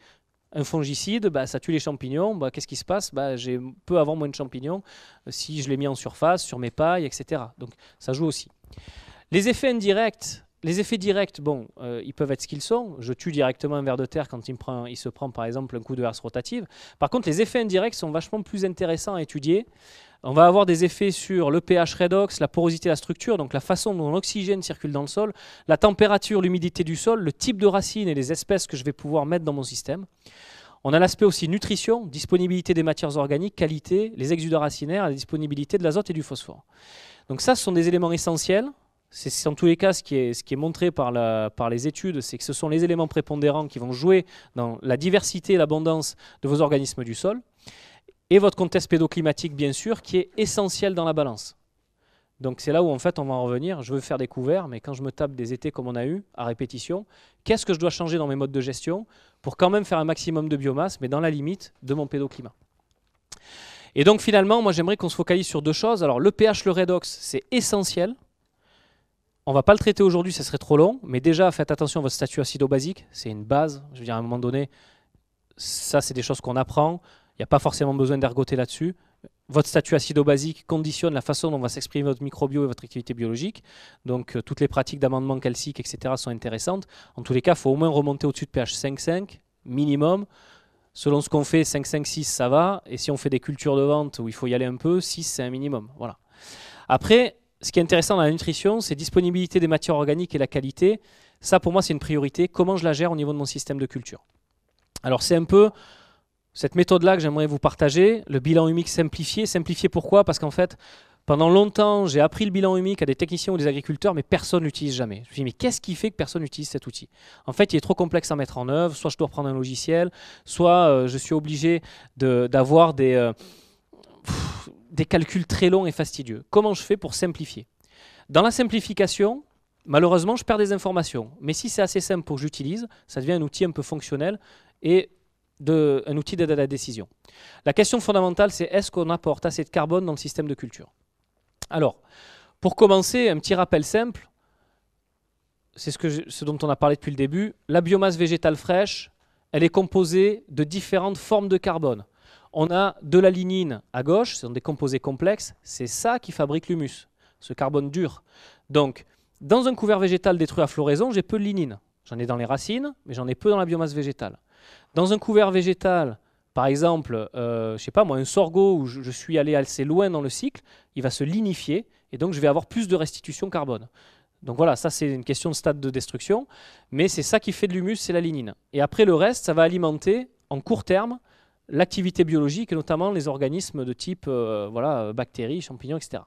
Un fongicide, bah, ça tue les champignons, bah, qu'est-ce qui se passe bah, J'ai peu avant moins de champignons euh, si je l'ai mis en surface, sur mes pailles, etc. Donc ça joue aussi. Les effets indirects les effets directs, bon, euh, ils peuvent être ce qu'ils sont. Je tue directement un ver de terre quand il, prend, se prend par exemple un coup de herse rotative. Par contre, les effets indirects sont vachement plus intéressants à étudier. On va avoir des effets sur le pH redox, la porosité, la structure, donc la façon dont l'oxygène circule dans le sol, la température, l'humidité du sol, le type de racines et les espèces que je vais pouvoir mettre dans mon système. On a l'aspect aussi nutrition, disponibilité des matières organiques, qualité, les exudats racinaires, la disponibilité de l'azote et du phosphore. Donc ça, ce sont des éléments essentiels c'est en tous les cas ce qui est, montré par, par les études, c'est que ce sont les éléments prépondérants qui vont jouer dans la diversité et l'abondance de vos organismes du sol, et votre contexte pédoclimatique bien sûr, qui est essentiel dans la balance. Donc c'est là où en fait on va en revenir, je veux faire des couverts, mais quand je me tape des étés comme on a eu, à répétition, qu'est-ce que je dois changer dans mes modes de gestion pour quand même faire un maximum de biomasse, mais dans la limite de mon pédoclimat et donc finalement, moi j'aimerais qu'on se focalise sur deux choses. Alors le pH, le redox, c'est essentiel on va pas le traiter aujourd'hui, ce serait trop long, mais déjà faites attention à votre statut acido-basique, c'est une base. Je veux dire, à un moment donné, ça c'est des choses qu'on apprend, il n'y a pas forcément besoin d'ergoter là-dessus. Votre statut acido-basique conditionne la façon dont va s'exprimer votre microbio et votre activité biologique. Donc euh, toutes les pratiques d'amendement calcique, etc. sont intéressantes. En tous les cas, il faut au moins remonter au-dessus de pH 5,5 minimum. Selon ce qu'on fait, 5, 6, ça va. Et si on fait des cultures de vente où il faut y aller un peu, 6, c'est un minimum. Voilà. Après, ce qui est intéressant dans la nutrition, c'est disponibilité des matières organiques et la qualité. Ça, pour moi, c'est une priorité. Comment je la gère au niveau de mon système de culture Alors, c'est un peu cette méthode-là que j'aimerais vous partager, le bilan humique simplifié. Simplifié pourquoi Parce qu'en fait, pendant longtemps, j'ai appris le bilan humique à des techniciens ou des agriculteurs, mais personne n'utilise jamais. Je me suis mais qu'est-ce qui fait que personne n'utilise cet outil En fait, il est trop complexe à mettre en œuvre. Soit je dois prendre un logiciel, soit euh, je suis obligé d'avoir des... Euh, des calculs très longs et fastidieux. Comment je fais pour simplifier Dans la simplification, malheureusement, je perds des informations. Mais si c'est assez simple pour que j'utilise, ça devient un outil un peu fonctionnel et de, un outil d'aide à la décision. La question fondamentale, c'est est-ce qu'on apporte assez de carbone dans le système de culture Alors, pour commencer, un petit rappel simple, c'est ce, ce dont on a parlé depuis le début, la biomasse végétale fraîche, elle est composée de différentes formes de carbone. On a de la lignine à gauche, ce sont des composés complexes, c'est ça qui fabrique l'humus, ce carbone dur. Donc, dans un couvert végétal détruit à floraison, j'ai peu de lignine. J'en ai dans les racines, mais j'en ai peu dans la biomasse végétale. Dans un couvert végétal, par exemple, je euh, je sais pas moi, un sorgho où je, je suis allé assez loin dans le cycle, il va se lignifier et donc je vais avoir plus de restitution carbone. Donc voilà, ça c'est une question de stade de destruction, mais c'est ça qui fait de l'humus, c'est la lignine. Et après le reste, ça va alimenter en court terme l'activité biologique et notamment les organismes de type euh, voilà, bactéries, champignons, etc.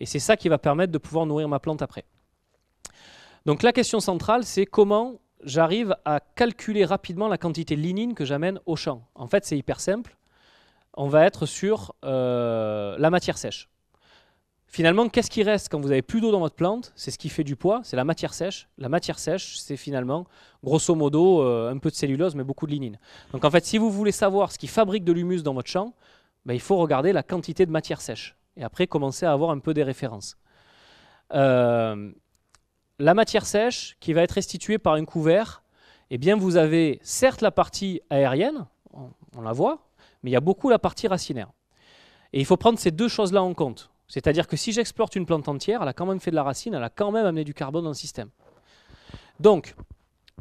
Et c'est ça qui va permettre de pouvoir nourrir ma plante après. Donc la question centrale, c'est comment j'arrive à calculer rapidement la quantité de lignine que j'amène au champ. En fait, c'est hyper simple. On va être sur euh, la matière sèche. Finalement, qu'est-ce qui reste quand vous avez plus d'eau dans votre plante C'est ce qui fait du poids, c'est la matière sèche. La matière sèche, c'est finalement, grosso modo, euh, un peu de cellulose, mais beaucoup de lignine. Donc en fait, si vous voulez savoir ce qui fabrique de l'humus dans votre champ, ben, il faut regarder la quantité de matière sèche. Et après, commencer à avoir un peu des références. Euh, la matière sèche qui va être restituée par un couvert, eh bien vous avez certes la partie aérienne, on la voit, mais il y a beaucoup la partie racinaire. Et il faut prendre ces deux choses-là en compte. C'est-à-dire que si j'exporte une plante entière, elle a quand même fait de la racine, elle a quand même amené du carbone dans le système. Donc,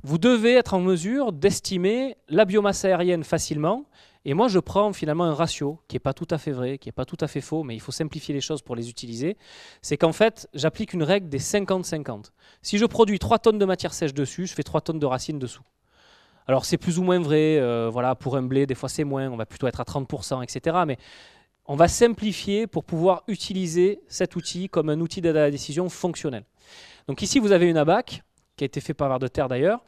vous devez être en mesure d'estimer la biomasse aérienne facilement. Et moi, je prends finalement un ratio qui n'est pas tout à fait vrai, qui n'est pas tout à fait faux, mais il faut simplifier les choses pour les utiliser. C'est qu'en fait, j'applique une règle des 50-50. Si je produis 3 tonnes de matière sèche dessus, je fais 3 tonnes de racines dessous. Alors c'est plus ou moins vrai, euh, voilà, pour un blé, des fois c'est moins, on va plutôt être à 30%, etc. Mais on va simplifier pour pouvoir utiliser cet outil comme un outil d'aide à la décision fonctionnel. Donc ici, vous avez une ABAC, qui a été faite par Var de Terre d'ailleurs,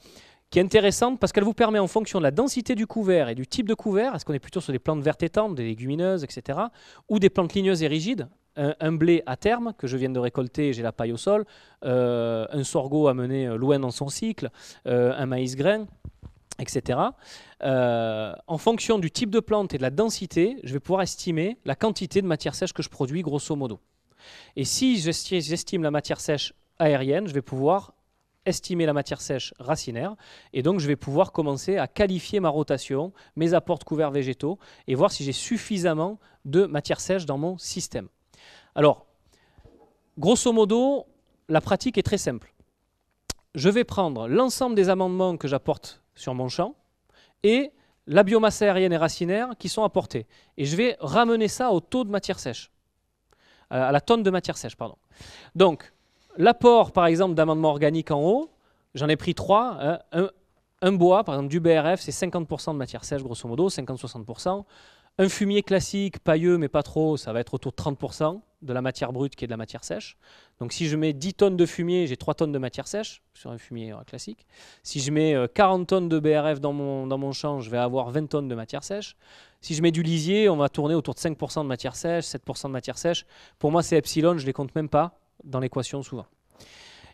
qui est intéressante parce qu'elle vous permet, en fonction de la densité du couvert et du type de couvert, est-ce qu'on est plutôt sur des plantes vertes et des légumineuses, etc., ou des plantes ligneuses et rigides, un, blé à terme que je viens de récolter, j'ai la paille au sol, euh, un sorgho à mener euh, loin dans son cycle, euh, un maïs grain, etc. Euh, en fonction du type de plante et de la densité, je vais pouvoir estimer la quantité de matière sèche que je produis, grosso modo. Et si j'estime la matière sèche aérienne, je vais pouvoir estimer la matière sèche racinaire, et donc je vais pouvoir commencer à qualifier ma rotation, mes apports de couverts végétaux, et voir si j'ai suffisamment de matière sèche dans mon système. Alors, grosso modo, la pratique est très simple. Je vais prendre l'ensemble des amendements que j'apporte sur mon champ et la biomasse aérienne et racinaire qui sont apportées. Et je vais ramener ça au taux de matière sèche, euh, à la tonne de matière sèche, pardon. Donc, l'apport, par exemple, d'amendements organiques en haut, j'en ai pris trois. Hein. un, un, bois, par exemple, du BRF, c'est 50% de matière sèche, grosso modo, 50-60%. Un fumier classique, pailleux, mais pas trop, ça va être autour de 30% de la matière brute qui est de la matière sèche. Donc si je mets 10 tonnes de fumier, j'ai 3 tonnes de matière sèche sur un fumier euh, classique. Si je mets 40 euh, tonnes de BRF dans mon, dans mon champ, je vais avoir 20 tonnes de matière sèche. Si je mets du lisier, on va tourner autour de 5% de matière sèche, 7% de matière sèche. Pour moi, c'est epsilon, je les compte même pas dans l'équation souvent.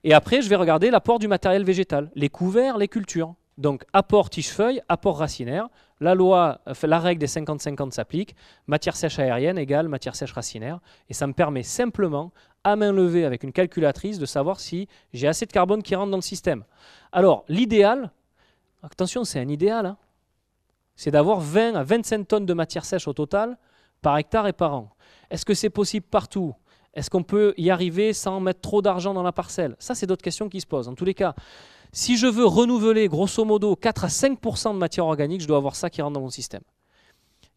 Et après, je vais regarder l'apport du matériel végétal, les couverts, les cultures. Donc apport tige-feuille, apport racinaire la loi, euh, la règle des 50-50 s'applique, matière sèche aérienne égale matière sèche racinaire, et ça me permet simplement, à main levée avec une calculatrice, de savoir si j'ai assez de carbone qui rentre dans le système. Alors, l'idéal, attention, c'est un idéal, hein, c'est d'avoir 20 à 25 tonnes de matière sèche au total par hectare et par an. Est-ce que c'est possible partout Est-ce qu'on peut y arriver sans mettre trop d'argent dans la parcelle Ça, c'est d'autres questions qui se posent. En tous les cas, si je veux renouveler, grosso modo, 4 à 5% de matière organique, je dois avoir ça qui rentre dans mon système.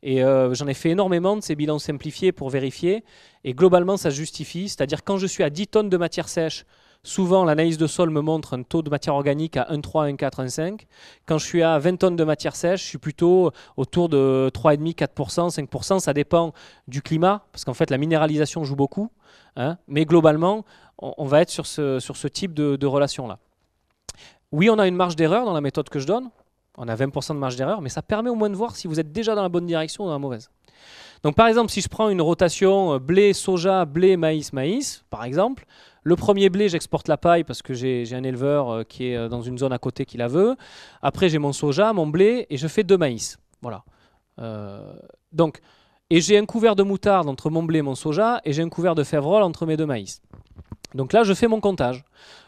Et euh, j'en ai fait énormément de ces bilans simplifiés pour vérifier. Et globalement, ça justifie. C'est-à-dire quand je suis à 10 tonnes de matière sèche, souvent l'analyse de sol me montre un taux de matière organique à 1,3, 1,4, 1,5. Quand je suis à 20 tonnes de matière sèche, je suis plutôt autour de 3,5, 4%, 5%. Ça dépend du climat, parce qu'en fait, la minéralisation joue beaucoup. Hein. Mais globalement, on, va être sur ce, type de relation-là. Oui, on a une marge d'erreur dans la méthode que je donne. On a 20% de marge d'erreur, mais ça permet au moins de voir si vous êtes déjà dans la bonne direction ou dans la mauvaise. Donc par exemple, si je prends une rotation euh, blé, soja, blé, maïs, maïs, par exemple, le premier blé, j'exporte la paille parce que j'ai un éleveur euh, qui est euh, dans une zone à côté qui la veut. Après, j'ai mon soja, mon blé, et je fais deux maïs. Voilà. donc, et j'ai un couvert de moutarde entre mon blé et mon soja, et j'ai un couvert de févrole entre mes deux maïs. Donc là, je fais mon comptage.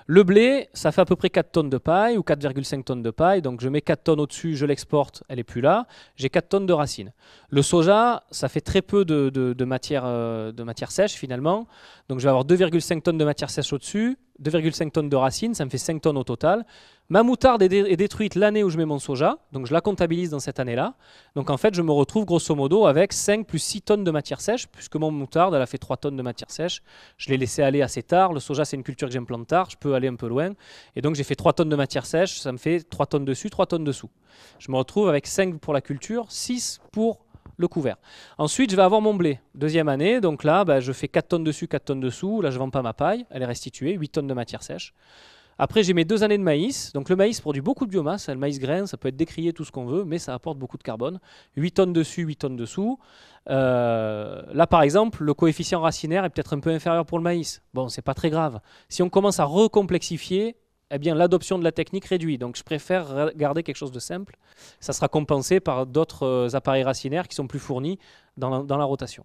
Le blé, ça fait à peu près 4 tonnes de paille ou 4,5 tonnes de paille. Donc je mets 4 tonnes au-dessus, je l'exporte, elle est plus là. J'ai 4 tonnes de racines. Le soja, ça fait très peu de, matière, euh, de matière sèche finalement. Donc je vais avoir 2,5 tonnes de matière sèche au-dessus. 2,5 tonnes de racines, ça me fait 5 tonnes au total. Ma moutarde est, détruite l'année où je mets mon soja, donc je la comptabilise dans cette année-là. Donc en fait, je me retrouve grosso modo avec 5 plus 6 tonnes de matière sèche, puisque mon moutarde, elle a fait 3 tonnes de matière sèche. Je l'ai laissé aller assez tard. Le soja, c'est une culture que j'aime planter tard, je peux aller un peu loin. Et donc j'ai fait 3 tonnes de matière sèche, ça me fait 3 tonnes dessus, 3 tonnes dessous. Je me retrouve avec 5 pour la culture, 6 pour le couvert. Ensuite, je vais avoir mon blé. Deuxième année, donc là, bah, je fais 4 tonnes dessus, 4 tonnes dessous. Là, je ne vends pas ma paille, elle est restituée, 8 tonnes de matière sèche. Après, j'ai mes deux années de maïs. Donc le maïs produit beaucoup de biomasse. Le maïs grain, ça peut être décrié tout ce qu'on veut, mais ça apporte beaucoup de carbone. 8 tonnes dessus, 8 tonnes dessous. Euh, là, par exemple, le coefficient racinaire est peut-être un peu inférieur pour le maïs. Bon, c'est pas très grave. Si on commence à recomplexifier, eh bien, l'adoption de la technique réduit. Donc, je préfère garder quelque chose de simple. Ça sera compensé par d'autres euh, appareils racinaires qui sont plus fournis dans la, rotation.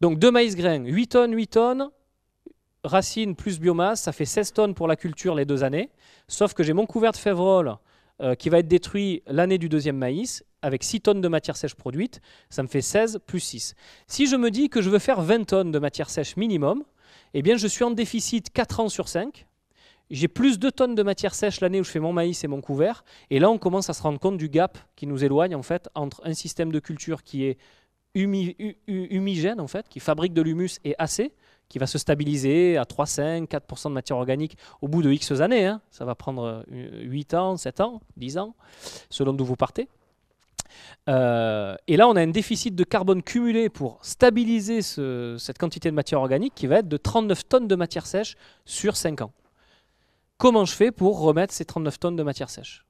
Donc, deux maïs grains, 8 tonnes, 8 tonnes, racines plus biomasse, ça fait 16 tonnes pour la culture les deux années. Sauf que j'ai mon couvert de févrole euh, qui va être détruit l'année du deuxième maïs, avec 6 tonnes de matière sèche produite, ça me fait 16 plus 6. Si je me dis que je veux faire 20 tonnes de matière sèche minimum, eh bien, je suis en déficit 4 ans sur 5, j'ai plus de tonnes de matière sèche l'année où je fais mon maïs et mon couvert. Et là, on commence à se rendre compte du gap qui nous éloigne en fait entre un système de culture qui est humigène en fait, qui fabrique de l'humus et assez, qui va se stabiliser à 3, 5, 4% de matière organique au bout de X années. Hein. Ça va prendre 8 euh, ans, 7 ans, 10 ans, selon d'où vous partez. Euh, et là, on a un déficit de carbone cumulé pour stabiliser cette quantité de matière organique qui va être de 39 tonnes de matière sèche sur 5 ans. Comment je fais pour remettre ces 39 tonnes de matière sèche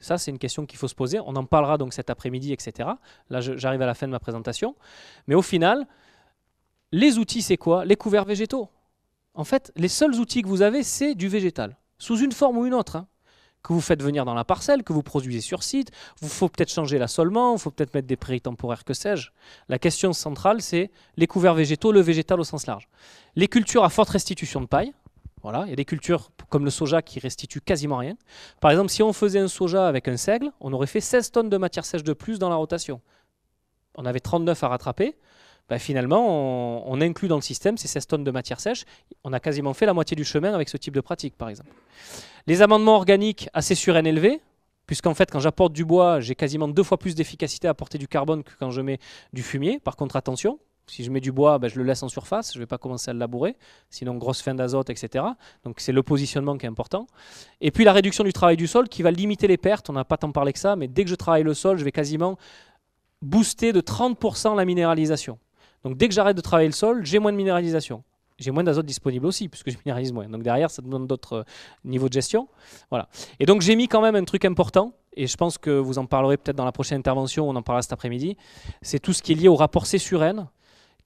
ça, c'est une question qu'il faut se poser. On en parlera donc cet après-midi, etc. Là, j'arrive à la fin de ma présentation. Mais au final, les outils, c'est quoi Les couverts végétaux. En fait, les seuls outils que vous avez, c'est du végétal, sous une forme ou une autre. Hein. Que vous faites venir dans la parcelle, que vous produisez sur site, vous faut peut-être changer l'assolement, il faut peut-être mettre des prairies temporaires, que sais-je. La question centrale, c'est les couverts végétaux, le végétal au sens large. Les cultures à forte restitution de paille, voilà, il y a des cultures comme le soja qui restituent quasiment rien. Par exemple, si on faisait un soja avec un seigle, on aurait fait 16 tonnes de matière sèche de plus dans la rotation. On avait 39 à rattraper. Ben, finalement, on, inclut dans le système ces 16 tonnes de matière sèche. On a quasiment fait la moitié du chemin avec ce type de pratique, par exemple. Les amendements organiques assez élevés, puisqu'en fait, quand j'apporte du bois, j'ai quasiment deux fois plus d'efficacité à apporter du carbone que quand je mets du fumier. Par contre, attention, si je mets du bois, ben, je le laisse en surface, je ne vais pas commencer à le labourer, sinon grosse fin d'azote, etc. Donc c'est le positionnement qui est important. Et puis la réduction du travail du sol qui va limiter les pertes, on n'a pas tant parlé que ça, mais dès que je travaille le sol, je vais quasiment booster de 30% la minéralisation. Donc dès que j'arrête de travailler le sol, j'ai moins de minéralisation. J'ai moins d'azote disponible aussi, puisque je minéralise moins. Donc derrière, ça demande d'autres euh, niveaux de gestion. Voilà. Et donc j'ai mis quand même un truc important, et je pense que vous en parlerez peut-être dans la prochaine intervention, on en parlera cet après-midi, c'est tout ce qui est lié au rapport C sur N,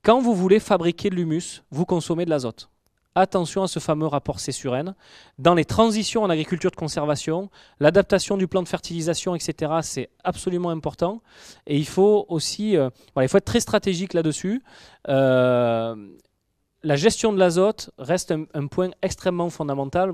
quand vous voulez fabriquer de l'humus, vous consommez de l'azote. Attention à ce fameux rapport C-sur-N. Dans les transitions en agriculture de conservation, l'adaptation du plan de fertilisation, etc., c'est absolument important. Et il faut aussi euh, il être très stratégique là-dessus. Euh, la gestion de l'azote reste un, point extrêmement fondamental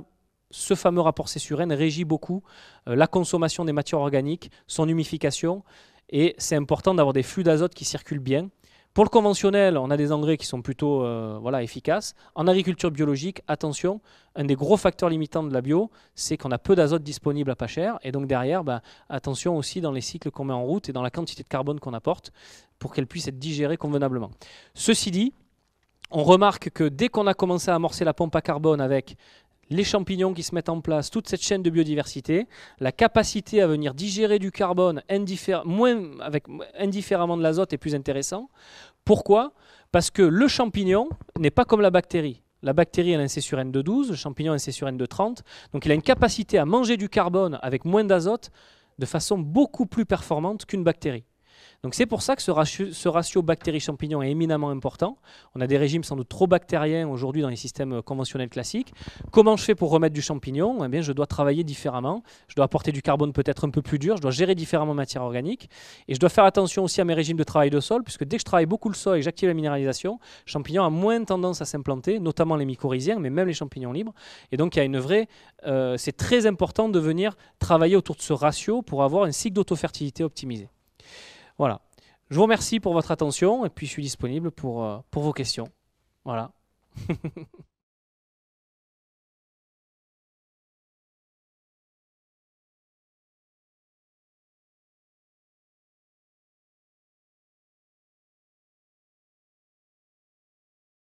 ce fameux rapport C sur N régit beaucoup euh, la consommation des matières organiques, son humification, et c'est important d'avoir des flux d'azote qui circulent bien. Pour le conventionnel, on a des engrais qui sont plutôt euh, voilà, efficaces. En agriculture biologique, attention, un des gros facteurs limitants de la bio, c'est qu'on a peu d'azote disponible à pas cher. Et donc derrière, bah, attention aussi dans les cycles qu'on met en route et dans la quantité de carbone qu'on apporte pour qu'elle puisse être digérée convenablement. Ceci dit, on remarque que dès qu'on a commencé à amorcer la pompe à carbone avec les champignons qui se mettent en place, toute cette chaîne de biodiversité, la capacité à venir digérer du carbone avec, indifféremment de l'azote est plus intéressant. Pourquoi Parce que le champignon n'est pas comme la bactérie. La bactérie, a un C sur N de 12, le champignon, un C sur N de 30. Donc, il a une capacité à manger du carbone avec moins d'azote de façon beaucoup plus performante qu'une bactérie. Donc c'est pour ça que ce ratio, ce ratio bactéries-champignons est éminemment important. On a des régimes sans doute trop bactériens aujourd'hui dans les systèmes euh, conventionnels classiques. Comment je fais pour remettre du champignon eh bien, Je dois travailler différemment. Je dois apporter du carbone peut-être un peu plus dur. Je dois gérer différemment matière organique. Et je dois faire attention aussi à mes régimes de travail de sol, puisque dès que je travaille beaucoup le sol et j'active la minéralisation, champignon a moins tendance à s'implanter, notamment les mycorhiziens, mais même les champignons libres. Et donc il y a une vraie... Euh, c'est très important de venir travailler autour de ce ratio pour avoir un cycle d'autofertilité optimisé. Voilà. Je vous remercie pour votre attention et puis je suis disponible pour, euh, pour vos questions. Voilà.